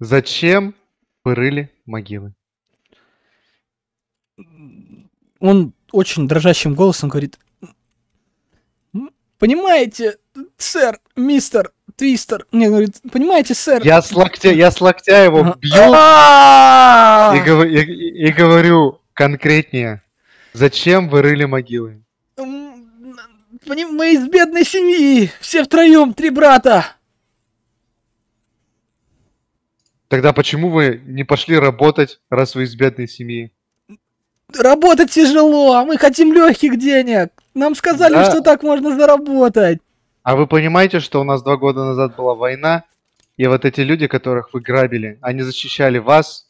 зачем вырыли могилы? Он очень дрожащим голосом говорит, понимаете, сэр, мистер, твистер, мне говорит, понимаете, сэр... Я с локтя, я с локтя его бью и говорю конкретнее. Зачем вы рыли могилы? Мы из бедной семьи, все втроем, три брата. Тогда почему вы не пошли работать, раз вы из бедной семьи? Работать тяжело, а мы хотим легких денег. Нам сказали, да. что так можно заработать. А вы понимаете, что у нас два года назад была война, и вот эти люди, которых вы грабили, они защищали вас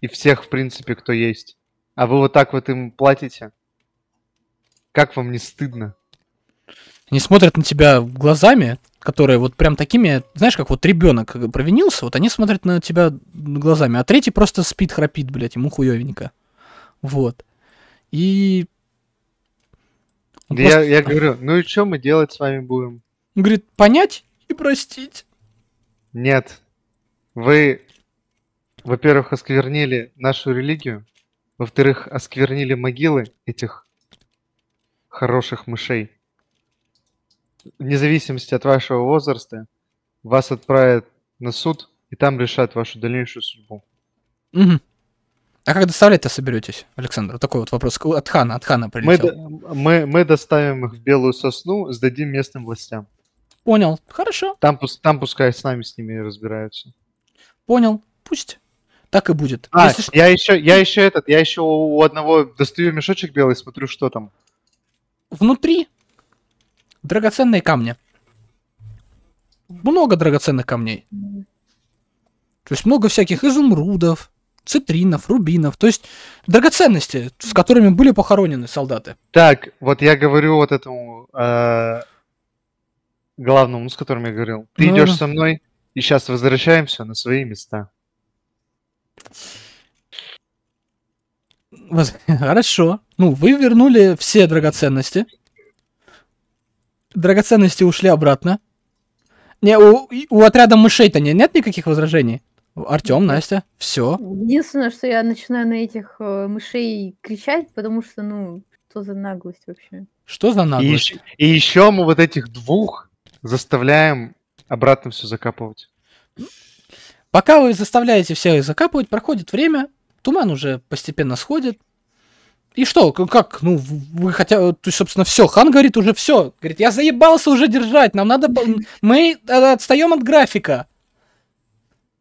и всех, в принципе, кто есть. А вы вот так вот им платите? Как вам не стыдно? Они смотрят на тебя глазами, которые вот прям такими, знаешь, как вот ребенок провинился, вот они смотрят на тебя глазами, а третий просто спит, храпит, блядь, ему хуевенько. Вот. И... Он я, я говорю, ну и что мы делать с вами будем? Он говорит, понять и простить. Нет. Вы, во-первых, осквернили нашу религию, во-вторых, осквернили могилы этих хороших мышей. Вне зависимости от вашего возраста, вас отправят на суд, и там решат вашу дальнейшую судьбу. Угу. А как доставлять-то соберетесь, Александр? Такой вот вопрос от хана, от хана прилетел. Мы, мы, мы доставим их в Белую Сосну, сдадим местным властям. Понял, хорошо. Там, там пускай с нами с ними разбираются. Понял, пусть так и будет. А, Если я, что... еще, я еще этот, я еще у одного достаю мешочек белый, смотрю, что там. Внутри драгоценные камни. Много драгоценных камней. То есть много всяких изумрудов, цитринов, рубинов, то есть драгоценности, с которыми были похоронены солдаты. Так, вот я говорю вот этому э, главному, с которым я говорил. Ты ну, идешь ну. со мной, и сейчас возвращаемся на свои места. хорошо. Ну, вы вернули все драгоценности. Драгоценности ушли обратно. Не, у, у отряда мышей-то не, нет никаких возражений? Артем, Настя, все. Единственное, что я начинаю на этих э, мышей кричать, потому что, ну, что за наглость вообще? Что за наглость? И, и еще мы вот этих двух заставляем обратно все закапывать. Пока вы заставляете всех закапывать, проходит время, туман уже постепенно сходит. И что, как, ну, вы хотя, то есть, собственно, все, хан говорит уже все, говорит, я заебался уже держать, нам надо, мы э, отстаем от графика.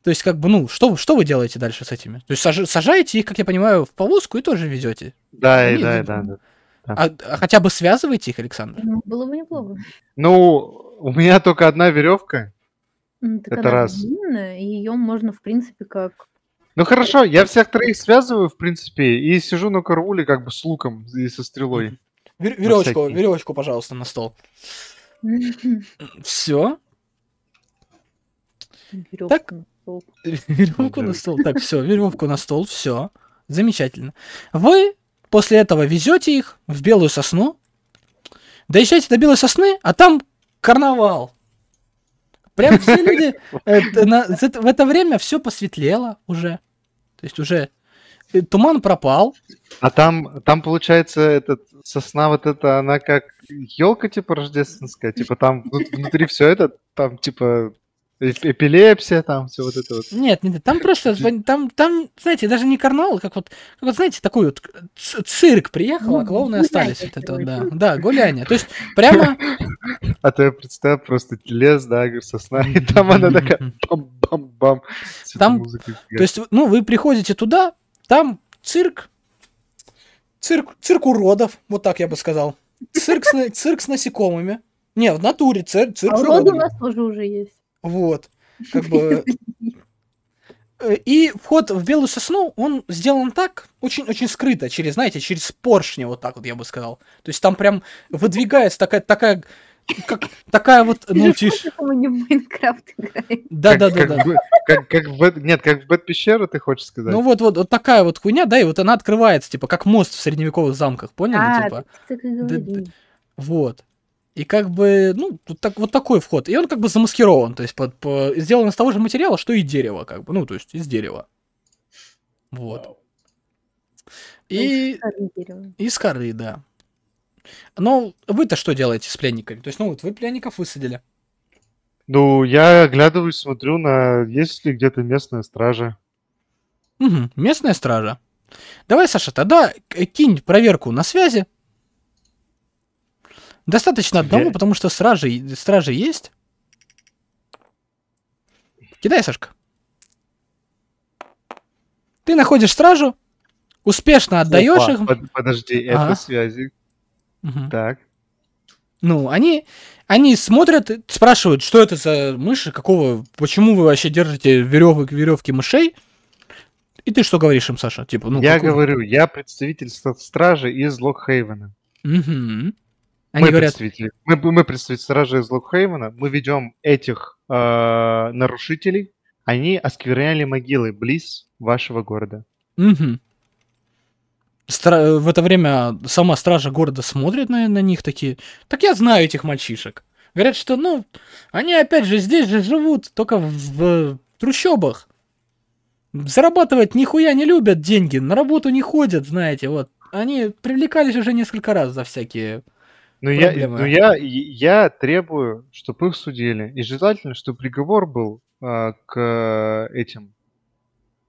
То есть, как бы, ну, что, что вы делаете дальше с этими? То есть, саж, сажаете их, как я понимаю, в повозку и тоже везете? Да, и, да, да, да. А, а хотя бы связываете их, Александр? Ну, было бы неплохо. Ну, у меня только одна веревка, так это она раз. Длинная, и ее можно, в принципе, как... Ну хорошо, я всех троих связываю, в принципе, и сижу на карауле как бы с луком и со стрелой. Вер- веревочку, веревочку, пожалуйста, на стол. Все. так. Веревку на стол. Так, все, веревку на стол, все. Замечательно. Вы после этого везете их в белую сосну, доезжаете до белой сосны, а там карнавал. Прям все люди... Э, в это время все посветлело уже. То есть уже э, туман пропал. А там, там получается, этот сосна вот эта, она как елка типа рождественская, типа там внутри все это, там типа эпилепсия, там все вот это вот. Нет, нет, там просто, там, там, знаете, даже не карнавал, а как вот, как вот знаете, такой вот цирк приехал, ну, а клоуны остались вот это, вот, да, да, гуляние. То есть прямо... А ты представь, просто лес, да, сосна, и там она такая бам-бам-бам. Там, то есть, ну, вы приходите туда, там цирк, цирк, цирк уродов, вот так я бы сказал. Цирк с, цирк с насекомыми. Не, в натуре цирк, цирк а уродов. у нас тоже уже есть. Вот. Как бы... И вход в Белую Сосну, он сделан так, очень-очень скрыто, через, знаете, через поршни, вот так вот я бы сказал. То есть там прям выдвигается такая, такая как, такая вот, ну, тише. не в Майнкрафт Да, да, да, да. Как, как в, нет, как в Бэт-пещеру, ты хочешь сказать? Ну вот, вот, вот такая вот хуйня, да, и вот она открывается, типа, как мост в средневековых замках, понял? А, типа. Вот. И как бы, ну, вот, так, вот такой вход. И он как бы замаскирован, то есть под, по, сделан из того же материала, что и дерево, как бы, ну, то есть из дерева. Вот. И... Ну, из коры, да. Но вы-то что делаете с пленниками? То есть, ну, вот вы пленников высадили. Ну, я оглядываюсь, смотрю на... Есть ли где-то местная стража? Угу, местная стража. Давай, Саша, тогда кинь проверку на связи, Достаточно одного, Я... потому что стражи, стражи есть. Кидай, Сашка. Ты находишь стражу, успешно отдаешь их. Под, подожди, ага. это связи. Угу. Так. Ну, они, они смотрят, спрашивают, что это за мыши, какого, почему вы вообще держите веревок, веревки мышей? И ты что говоришь им, Саша? Типа, ну, я какого? говорю, я представитель стражи из Локхейвена. Угу. Они мы говорят... представители, мы, мы представители стражи из Лукхеймена, мы ведем этих э, нарушителей, они оскверняли могилы близ вашего города. Угу. Стра... Э, в это время сама стража города смотрит на, на них такие, так я знаю этих мальчишек. Говорят, что, ну, они опять же здесь же живут, только в, в трущобах. Зарабатывать нихуя не любят деньги, на работу не ходят, знаете, вот. Они привлекались уже несколько раз за всякие но, ну, я, но ну, я, я требую, чтобы их судили. И желательно, чтобы приговор был а, к этим.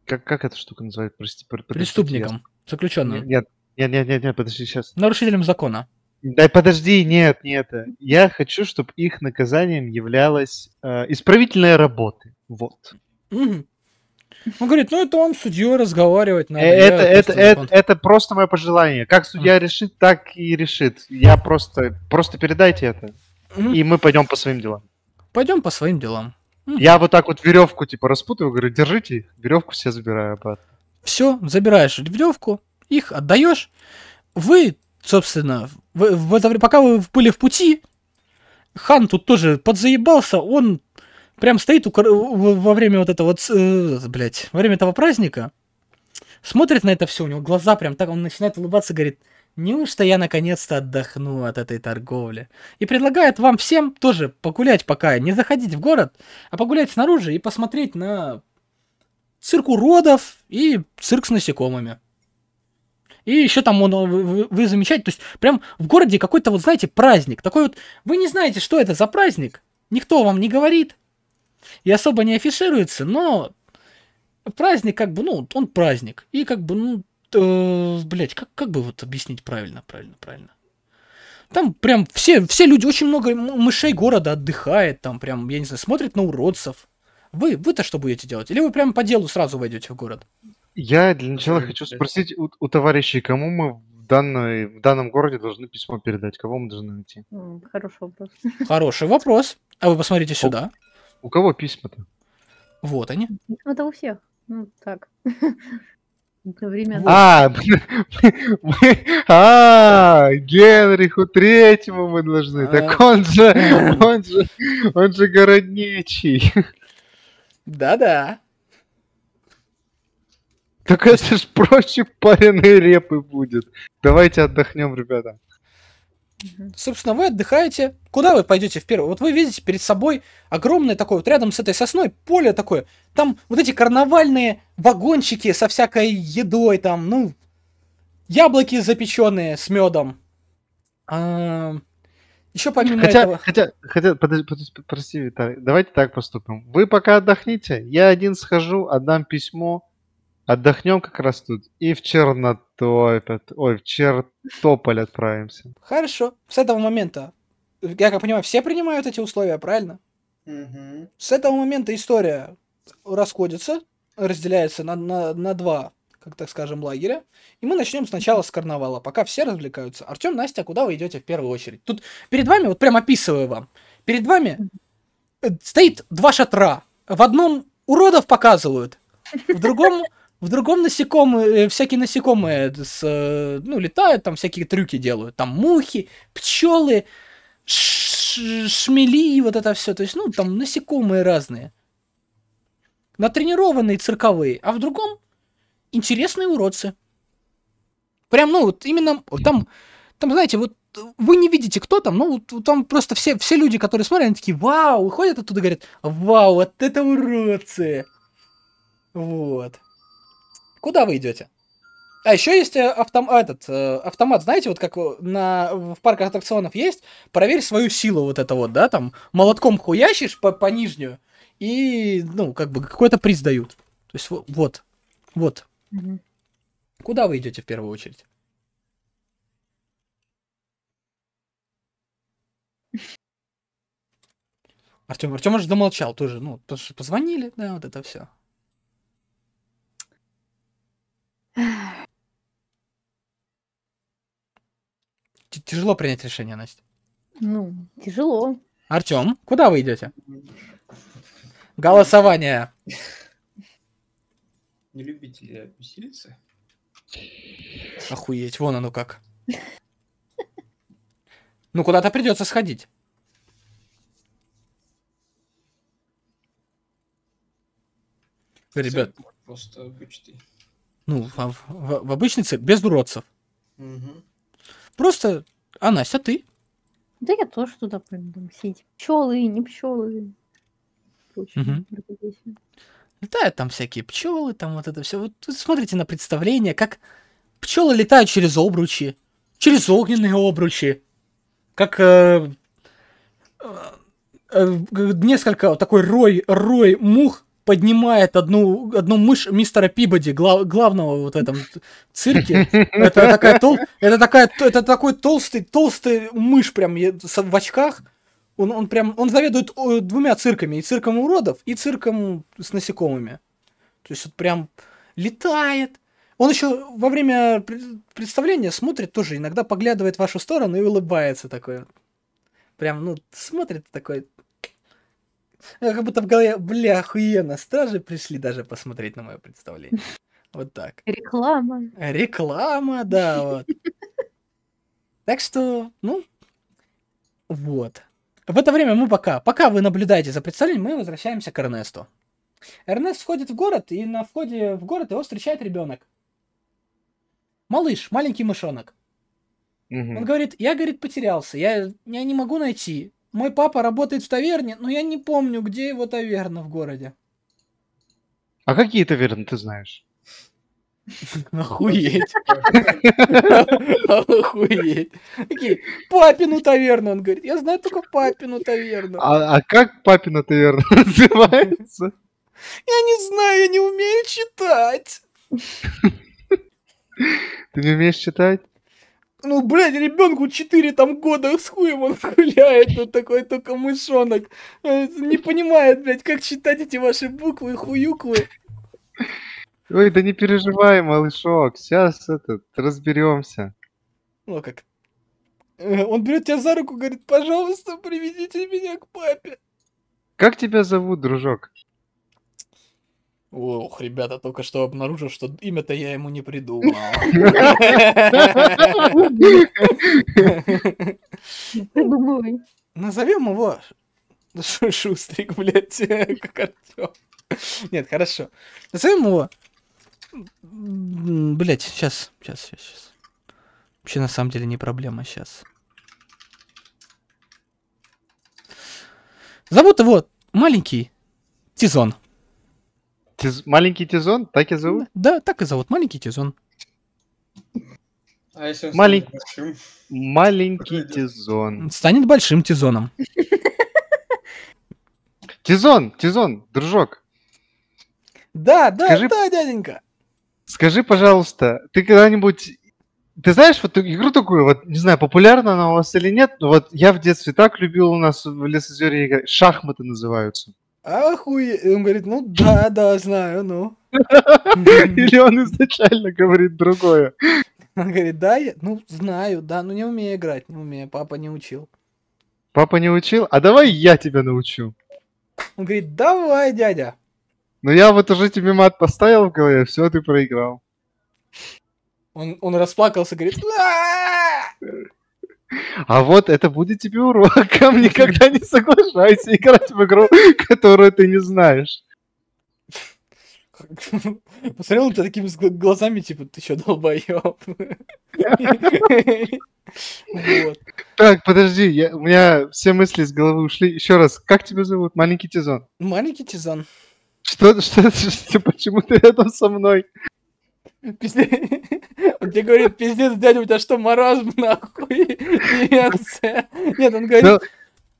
Как, как эта штука называется? Прости, подожди, Преступникам, я... заключенным. Нет, нет, нет, нет, нет, подожди, сейчас. Нарушителям закона. Да подожди, нет, нет, Я хочу, чтобы их наказанием являлась э, а, исправительная работа. Вот. Угу. Он говорит, ну это он с судьей разговаривать надо. Э, это, это, это, это просто мое пожелание. Как судья mm. решит, так и решит. Я просто, просто передайте это. Mm. И мы пойдем по своим делам. Пойдем по своим делам. Mm. Я вот так вот веревку типа распутываю, говорю, держите, веревку все забираю обратно. Все, забираешь веревку, их отдаешь. Вы, собственно, вы, в это, пока вы были в пути, Хан тут тоже подзаебался, он прям стоит у, во время вот этого, вот, э, блядь, во время этого праздника, смотрит на это все, у него глаза прям так, он начинает улыбаться, говорит, неужто я наконец-то отдохну от этой торговли? И предлагает вам всем тоже погулять пока, не заходить в город, а погулять снаружи и посмотреть на цирк уродов и цирк с насекомыми. И еще там он, вы, вы замечаете, то есть прям в городе какой-то вот, знаете, праздник. Такой вот, вы не знаете, что это за праздник, никто вам не говорит, и особо не афишируется, но праздник как бы, ну, он праздник. И как бы, ну, э, блядь, как, как бы вот объяснить правильно, правильно, правильно. Там прям все, все люди, очень много мышей города отдыхает, там прям, я не знаю, смотрит на уродцев. Вы, вы-то что будете делать? Или вы прям по делу сразу войдете в город? Я для начала хочу спросить у, у товарищей, кому мы в, данной, в данном городе должны письмо передать? Кого мы должны найти? Хороший вопрос. Хороший вопрос. А вы посмотрите сюда. У кого письма-то? Вот они. Это у всех. Ну, так. Одновременно. А, а, Генриху Третьему мы должны. А. Так он же, он же, он же городничий. Да-да. Так это ж проще пареной репы будет. Давайте отдохнем, ребята. Угу. Собственно, вы отдыхаете. Куда вы пойдете в первую? Вот вы видите перед собой огромное такое, вот рядом с этой сосной поле такое. Там вот эти карнавальные вагончики со всякой едой, там, ну, яблоки запеченные с медом. А... Еще помимо хотя, этого... Хотя, хотя подожди, подожди, прости, Виталий, давайте так поступим. Вы пока отдохните, я один схожу, отдам письмо Отдохнем как раз тут и в Черноту, этот, ой, в Чертополь отправимся. Хорошо. С этого момента, я как понимаю, все принимают эти условия, правильно? Угу. С этого момента история расходится, разделяется на, на, на два, как так скажем, лагеря. И мы начнем сначала с карнавала, пока все развлекаются. Артем, Настя, куда вы идете в первую очередь? Тут перед вами, вот прям описываю вам, перед вами э, стоит два шатра. В одном уродов показывают, в другом в другом насекомые, э, всякие насекомые с, э, ну, летают, там всякие трюки делают. Там мухи, пчелы, шмели и вот это все. То есть, ну, там насекомые разные. Натренированные цирковые. А в другом интересные уродцы. Прям, ну, вот именно там, там, знаете, вот вы не видите, кто там, ну, там просто все, все люди, которые смотрят, они такие, вау, выходят оттуда и говорят, вау, вот это уродцы. Вот куда вы идете? А еще есть э, автом... этот, э, автомат, знаете, вот как э, на... в парках аттракционов есть, проверь свою силу вот это вот, да, там молотком хуящишь по, по нижнюю, и, ну, как бы какой-то приз дают. То есть вот, вот. Угу. Куда вы идете в первую очередь? Артем, Артем уже замолчал тоже, ну, потому что позвонили, да, вот это все. Тяжело принять решение, Настя. Ну, тяжело. Артем, куда вы идете? Голосование. Не любите веселиться? Охуеть, вон оно как. Ну, куда-то придется сходить. Ребят. Просто вычти ну, в, в, в обычной церкви, без уродцев. Угу. Просто, а Настя, ты? Да я тоже туда будем сидеть. Пчелы, не пчелы. Очень угу. Да, там всякие пчелы, там вот это все. Вот смотрите на представление, как пчелы летают через обручи, через огненные обручи, как э, э, э несколько такой рой, рой мух поднимает одну, одну мышь мистера Пибоди, глав, главного вот в этом цирке. Это такая, тол, это такая это такой толстый, толстый мышь прям в очках. Он, он прям, он заведует двумя цирками, и цирком уродов, и цирком с насекомыми. То есть вот прям летает. Он еще во время представления смотрит тоже, иногда поглядывает в вашу сторону и улыбается такой. Прям, ну, смотрит такой, Э, как будто в голове, бля, охуенно, стражи пришли даже посмотреть на мое представление. Вот так. Реклама. Реклама, да, вот. Так что, ну, вот. В это время мы пока, пока вы наблюдаете за представлением, мы возвращаемся к Эрнесту. Эрнест входит в город, и на входе в город его встречает ребенок. Малыш, маленький мышонок. Угу. Он говорит, я, говорит, потерялся, я, я не могу найти. Мой папа работает в таверне, но я не помню, где его таверна в городе. А какие таверны ты знаешь? Охуеть. Охуеть. Такие, папину таверну, он говорит. Я знаю только папину таверну. А, а как папина таверна называется? Я не знаю, я не умею читать. Ты не умеешь читать? ну, блядь, ребенку 4 там года, с хуем он хуляет, вот такой только мышонок. Э, не понимает, блядь, как читать эти ваши буквы, хуюклы. Ой, да не переживай, малышок, сейчас этот, разберемся. Ну, как... Э, он берет тебя за руку, говорит, пожалуйста, приведите меня к папе. Как тебя зовут, дружок? Ох, ребята, только что обнаружил, что имя-то я ему не придумал. Назовем его Шустрик, блядь, как Артём. Нет, хорошо. Назовем его... Блять, сейчас, сейчас, сейчас, сейчас. Вообще, на самом деле, не проблема сейчас. Зовут его маленький Тизон. Тиз... Маленький Тизон, так и зовут? Да, так и зовут, маленький Тизон. А если он Малень... большим? Маленький Подойдет. Тизон. Станет большим Тизоном. Тизон, Тизон, дружок. Да, да, скажи, да, дяденька. Скажи, пожалуйста, ты когда-нибудь... Ты знаешь, вот игру такую, вот, не знаю, популярна она у вас или нет, но вот я в детстве так любил у нас в Лесозере играть. Шахматы называются. Ахуе... Он говорит, ну да, да, знаю, ну. Или он изначально говорит другое. Он говорит, да, я, ну знаю, да, но не умею играть, не умею, папа не учил. Папа не учил? А давай я тебя научу. Он говорит, давай, дядя. Ну я вот уже тебе мат поставил в голове, все, ты проиграл. Он, он расплакался, говорит, а вот это будет тебе уроком. Никогда не соглашайся играть в игру, которую ты не знаешь. Посмотрел ты такими глазами, типа, ты что, долбоёб. Так, подожди, у меня все мысли из головы ушли. Еще раз, как тебя зовут? Маленький Тизон. Маленький Тизон. что, что, почему ты рядом со мной? Пиздец. Он тебе говорит, пиздец, дядя, у тебя что, маразм, нахуй? Нет, он говорит... Ну,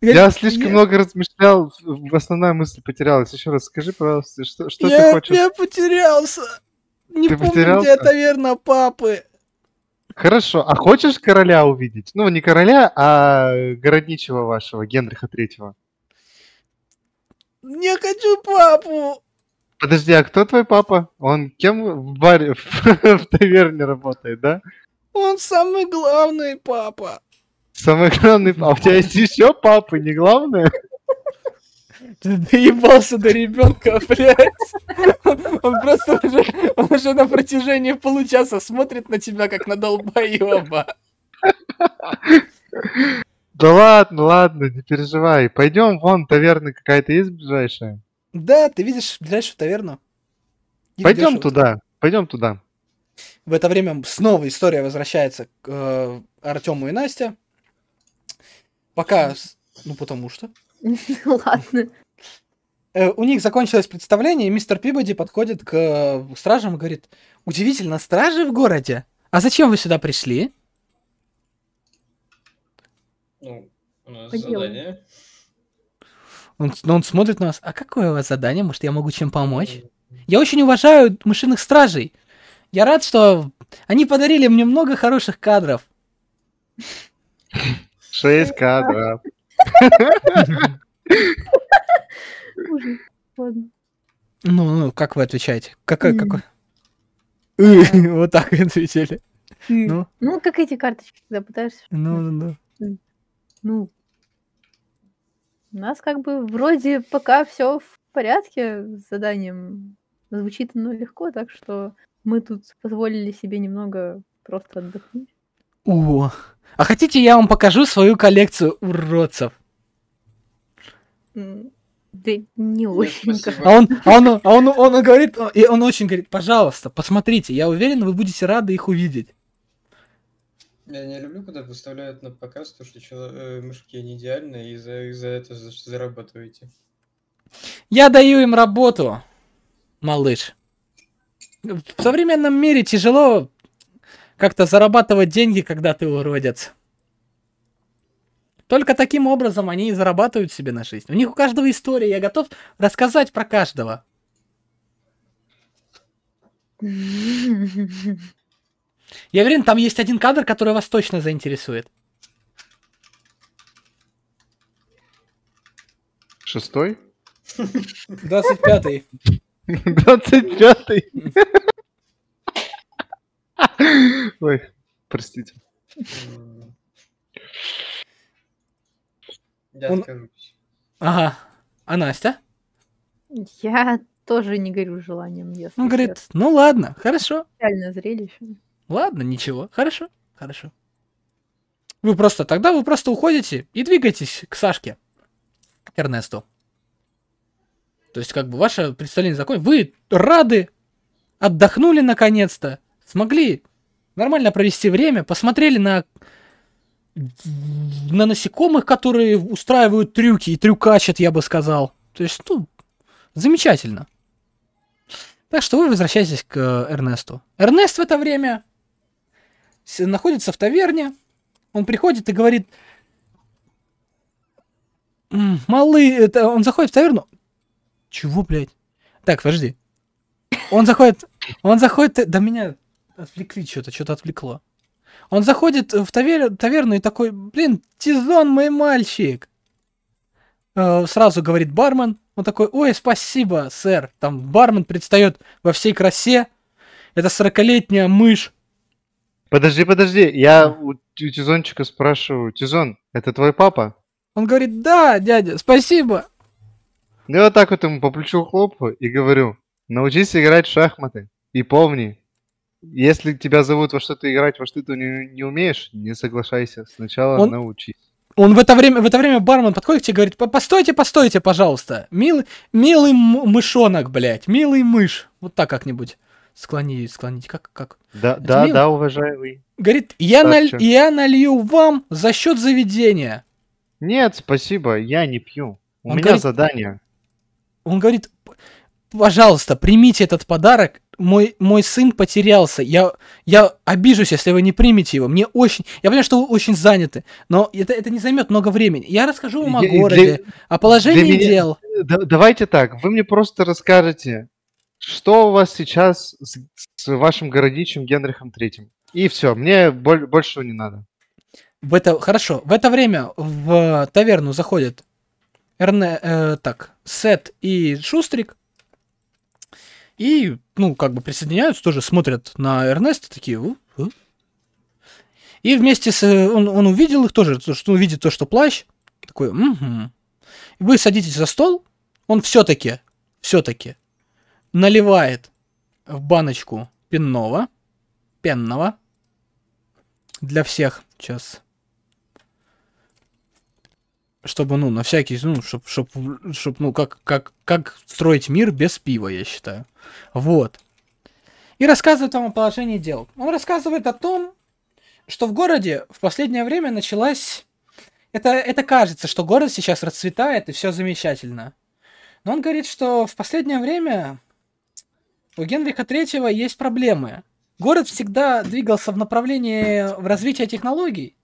я слишком много размышлял, основная мысль потерялась. Еще раз скажи, пожалуйста, что, что ты хочешь? Я потерялся. Не ты помню, потерялся? где верно, папы. Хорошо, а хочешь короля увидеть? Ну, не короля, а городничего вашего, Генриха Третьего. Я хочу папу! Подожди, а кто твой папа? Он кем в баре, в таверне работает, да? Он самый главный папа. Самый главный папа. А у тебя есть еще папы, не главные? Ты доебался до ребенка, блядь. Он, он просто уже, он уже на протяжении получаса смотрит на тебя, как на долбоеба. Да ладно, ладно, не переживай. Пойдем, вон таверна какая-то есть ближайшая. Да, ты видишь ближайшую таверну. Пойдем туда, пойдем туда. В это время снова история возвращается к э, Артему и Насте. Пока... Ну, потому что. Ладно. Э, у них закончилось представление, и мистер Пибоди подходит к э, стражам и говорит, удивительно, стражи в городе? А зачем вы сюда пришли? Ну, у нас задание. Он, он смотрит на нас, а какое у вас задание, может, я могу чем помочь? Я очень уважаю машинных стражей. Я рад, что они подарили мне много хороших кадров. Шесть кадров. Ну, ну, как вы отвечаете? Какой, какой? Вот так ответили. Ну. ну, как эти карточки, когда пытаешься. Ну, ну, ну. Ну, у нас как бы вроде пока все в порядке с заданием. Звучит оно легко, так что мы тут позволили себе немного просто отдохнуть. О, а хотите, я вам покажу свою коллекцию уродцев? Да не очень. А он, а он, а он, он, он говорит, и он очень говорит, пожалуйста, посмотрите, я уверен, вы будете рады их увидеть. Я не люблю, когда выставляют на показ то, что чело... Э, мужики не идеальны, и за, и за это зарабатываете. Я даю им работу, малыш. В современном мире тяжело как-то зарабатывать деньги, когда ты уродец. Только таким образом они и зарабатывают себе на жизнь. У них у каждого история, я готов рассказать про каждого. Я уверен, там есть один кадр, который вас точно заинтересует. Шестой? Двадцать пятый. Двадцать пятый. Ой, простите. Я Он... Ага. А Настя? Я тоже не горю желанием. Он говорит, ну ладно, хорошо. Реально зрелище. Ладно, ничего. Хорошо, хорошо. Вы просто, тогда вы просто уходите и двигаетесь к Сашке, к Эрнесту. То есть, как бы, ваше представление закон, вы рады, отдохнули наконец-то, смогли нормально провести время, посмотрели на на насекомых, которые устраивают трюки и трюкачат, я бы сказал. То есть, ну, замечательно. Так что вы возвращаетесь к Эрнесту. Эрнест в это время находится в таверне, он приходит и говорит, малы, это он заходит в таверну. Чего, блядь? Так, подожди. Он заходит, он заходит, до меня отвлекли что-то, что-то отвлекло. Он заходит в тавер, таверну и такой, блин, Тизон, мой мальчик. Э, сразу говорит бармен. Он такой, ой, спасибо, сэр. Там бармен предстает во всей красе. Это 40-летняя мышь Подожди, подожди, я у, у Тизончика спрашиваю, Тизон, это твой папа? Он говорит, да, дядя, спасибо. Ну, я вот так вот ему по плечу хлопаю и говорю, научись играть в шахматы. И помни, если тебя зовут во что-то играть, во что то не, не умеешь, не соглашайся, сначала Он... научись. Он в это время, в это время бармен подходит к тебе и говорит, постойте, постойте, пожалуйста, милый, милый мышонок, блядь, милый мышь, вот так как-нибудь склонить, склонить, как, как? Да, Это да, мило. да, уважаемый. Говорит, я, наль, я налью вам за счет заведения. Нет, спасибо, я не пью. У он меня говорит, задание. Он говорит, пожалуйста, примите этот подарок. Мой, мой сын потерялся. Я, я обижусь, если вы не примете его. Мне очень... Я понимаю, что вы очень заняты, но это, это не займет много времени. Я расскажу вам о городе, для, о положении для меня, дел. Да, давайте так, вы мне просто расскажете, что у вас сейчас с, с вашим городичем Генрихом Третьим? И все, мне боль, больше не надо. В это, хорошо, в это время в таверну заходят Эрне, э, так, Сет и Шустрик. И, ну, как бы присоединяются, тоже смотрят на Эрнеста, такие... У -у". И вместе с... Он, он увидел их тоже, что увидит то, что плащ. Такой, угу. Вы садитесь за стол, он все-таки, все-таки наливает в баночку пенного, пенного, для всех сейчас. Чтобы, ну, на всякий, ну, чтобы, чтоб, чтоб, ну, как, как, как строить мир без пива, я считаю. Вот. И рассказывает вам о положении дел. Он рассказывает о том, что в городе в последнее время началась... Это, это кажется, что город сейчас расцветает и все замечательно. Но он говорит, что в последнее время у Генриха III есть проблемы. Город всегда двигался в направлении развития технологий,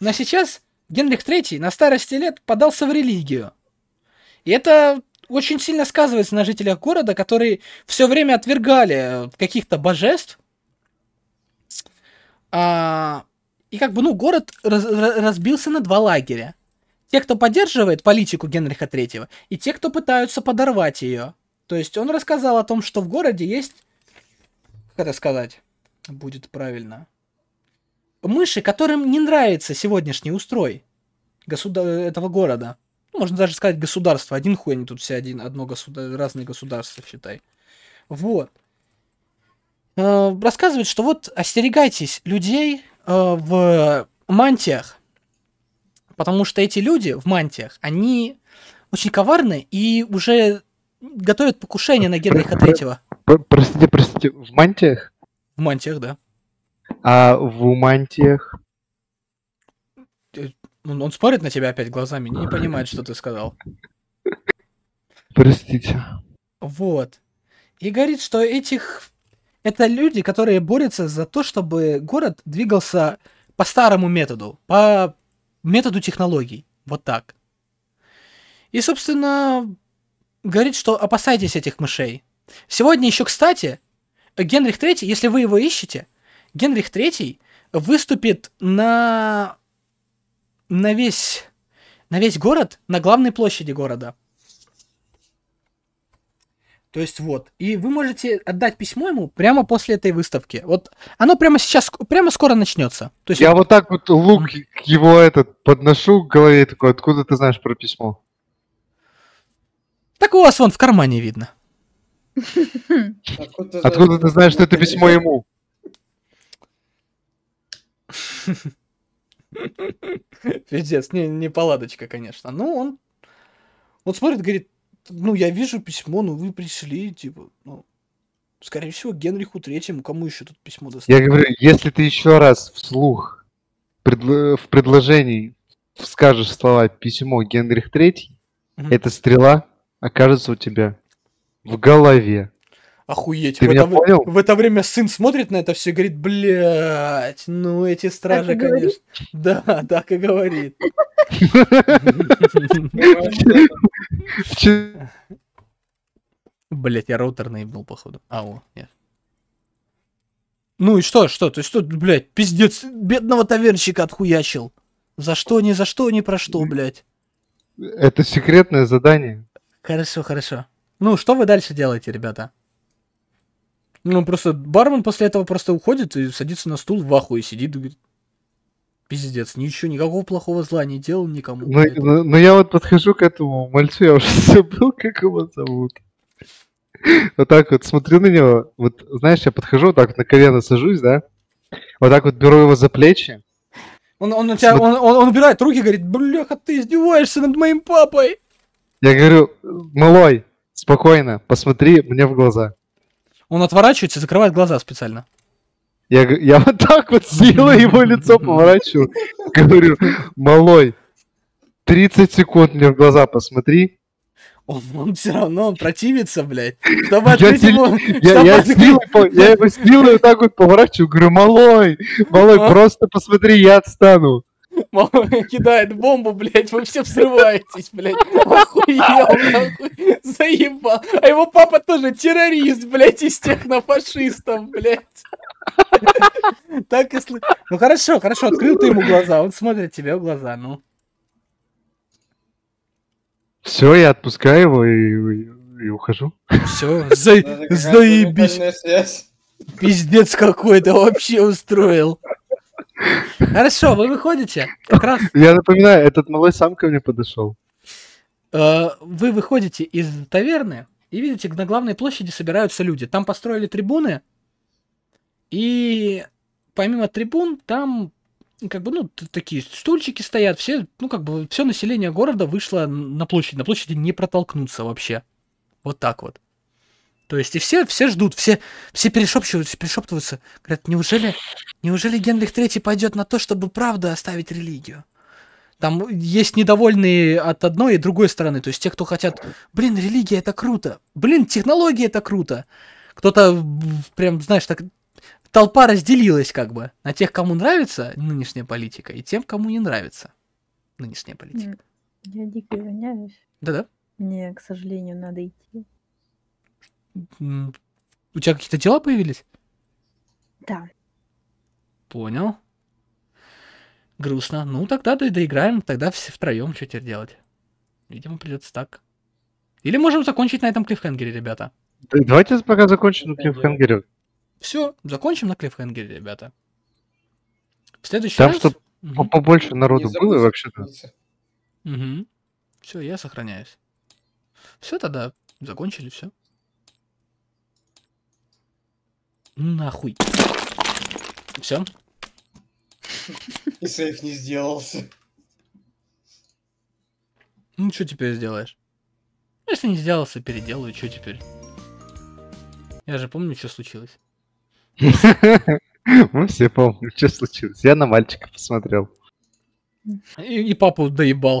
но сейчас Генрих III на старости лет подался в религию. И это очень сильно сказывается на жителях города, которые все время отвергали каких-то божеств. А, и как бы, ну, город раз, разбился на два лагеря. Те, кто поддерживает политику Генриха III, и те, кто пытаются подорвать ее. То есть он рассказал о том, что в городе есть... Как это сказать? Будет правильно. Мыши, которым не нравится сегодняшний устрой государ... этого города. Ну, можно даже сказать государство. Один хуй они тут все один, одно государ... разные государства, считай. Вот. Э, рассказывает, что вот остерегайтесь людей э, в мантиях, потому что эти люди в мантиях, они очень коварны и уже готовят покушение на Генриха Третьего. Простите, простите, в мантиях? В мантиях, да. А в мантиях? Он, э, он смотрит на тебя опять глазами, не понимает, что ты сказал. Простите. Вот. И говорит, что этих... Это люди, которые борются за то, чтобы город двигался по старому методу, по методу технологий. Вот так. И, собственно, говорит, что опасайтесь этих мышей. Сегодня еще, кстати, Генрих III, если вы его ищете, Генрих III выступит на, на, весь, на весь город, на главной площади города. То есть вот. И вы можете отдать письмо ему прямо после этой выставки. Вот оно прямо сейчас, прямо скоро начнется. То есть... Я вот так вот лук его этот подношу к голове, такой, откуда ты знаешь про письмо? Так у вас вон в кармане видно. Откуда ты знаешь, что это письмо ему? Пиздец, не, не паладочка, конечно. Ну, он... Он смотрит, говорит, ну, я вижу письмо, ну, вы пришли, типа, ну... Скорее всего, Генриху Третьему, кому еще тут письмо достать? Я говорю, если ты еще раз вслух предло... в предложении скажешь слова «письмо Генрих Третий», mm-hmm. это стрела, окажется у тебя в голове. Охуеть. Ты в, меня это, понял? в это время сын смотрит на это все и говорит, блядь, ну эти стражи, так конечно. Говорит? Да, так и говорит. Блять, я роутер наебнул, походу. А Ау, нет. Ну и что, что? То есть тут, блядь, пиздец, бедного таверщика отхуячил. За что, ни за что, ни про что, блядь. Это секретное задание. Хорошо, хорошо. Ну, что вы дальше делаете, ребята? Ну, просто бармен после этого просто уходит и садится на стул в ахуе, сидит и говорит, пиздец, ничего, никакого плохого зла не делал никому. Но, но, но я вот подхожу к этому мальцу, я уже забыл, как его зовут. Вот так вот смотрю на него, вот знаешь, я подхожу, вот так вот на колено сажусь, да, вот так вот беру его за плечи. Он, он, у тебя, он, он, он убирает руки, говорит, бляха, ты издеваешься над моим папой. Я говорю, малой, спокойно, посмотри мне в глаза. Он отворачивается и закрывает глаза специально. Я, я вот так вот силой его лицо поворачиваю. Говорю, малой, 30 секунд мне в глаза посмотри. Он, он все равно он противится, блядь. Чтобы открыть я, его... Я, я, силой, я его силой вот так вот поворачиваю, говорю, малой, малой, просто посмотри, я отстану. кидает бомбу, блядь, вы все взрываетесь, блядь. Охуел, нахуй. Заебал. А его папа тоже террорист, блядь, из технофашистов, блядь. Так и сл... Ну хорошо, хорошо, открыл ты ему глаза, он смотрит тебе в глаза, ну. Все, я отпускаю его и, и ухожу. Все, за... заебись. Пиздец какой-то вообще устроил. Хорошо, вы выходите. Как раз... Я напоминаю, этот малой сам ко мне подошел. Э, вы выходите из таверны и видите, на главной площади собираются люди. Там построили трибуны, и помимо трибун там как бы, ну, такие стульчики стоят, все, ну, как бы, все население города вышло на площадь. На площади не протолкнуться вообще. Вот так вот. То есть и все, все ждут, все, все перешептываются, перешептываются. Говорят, неужели, неужели Генрих Третий пойдет на то, чтобы правда оставить религию? Там есть недовольные от одной и другой стороны. То есть те, кто хотят, блин, религия это круто, блин, технология это круто. Кто-то прям, знаешь, так толпа разделилась как бы на тех, кому нравится нынешняя политика, и тем, кому не нравится нынешняя политика. Я дико извиняюсь. Да-да. Мне, к сожалению, надо идти. У тебя какие-то дела появились? Да. Понял. Грустно. Ну, тогда до- доиграем, тогда все втроем, что теперь делать? Видимо, придется так. Или можем закончить на этом клиффхенгере, ребята. Давайте пока закончим на клиффхенгере. Все, закончим на клиффхенгере, ребята. В следующий Там, раз... чтобы Угу. побольше народу Не было вообще-то. Угу. Все, я сохраняюсь. Все тогда закончили, все. Нахуй. Все? И сейф не сделался. Ну, что теперь сделаешь? Если не сделался, переделаю, что теперь? Я же помню, что случилось. Мы все помним, что случилось. Я на мальчика посмотрел. И, и папу доебал.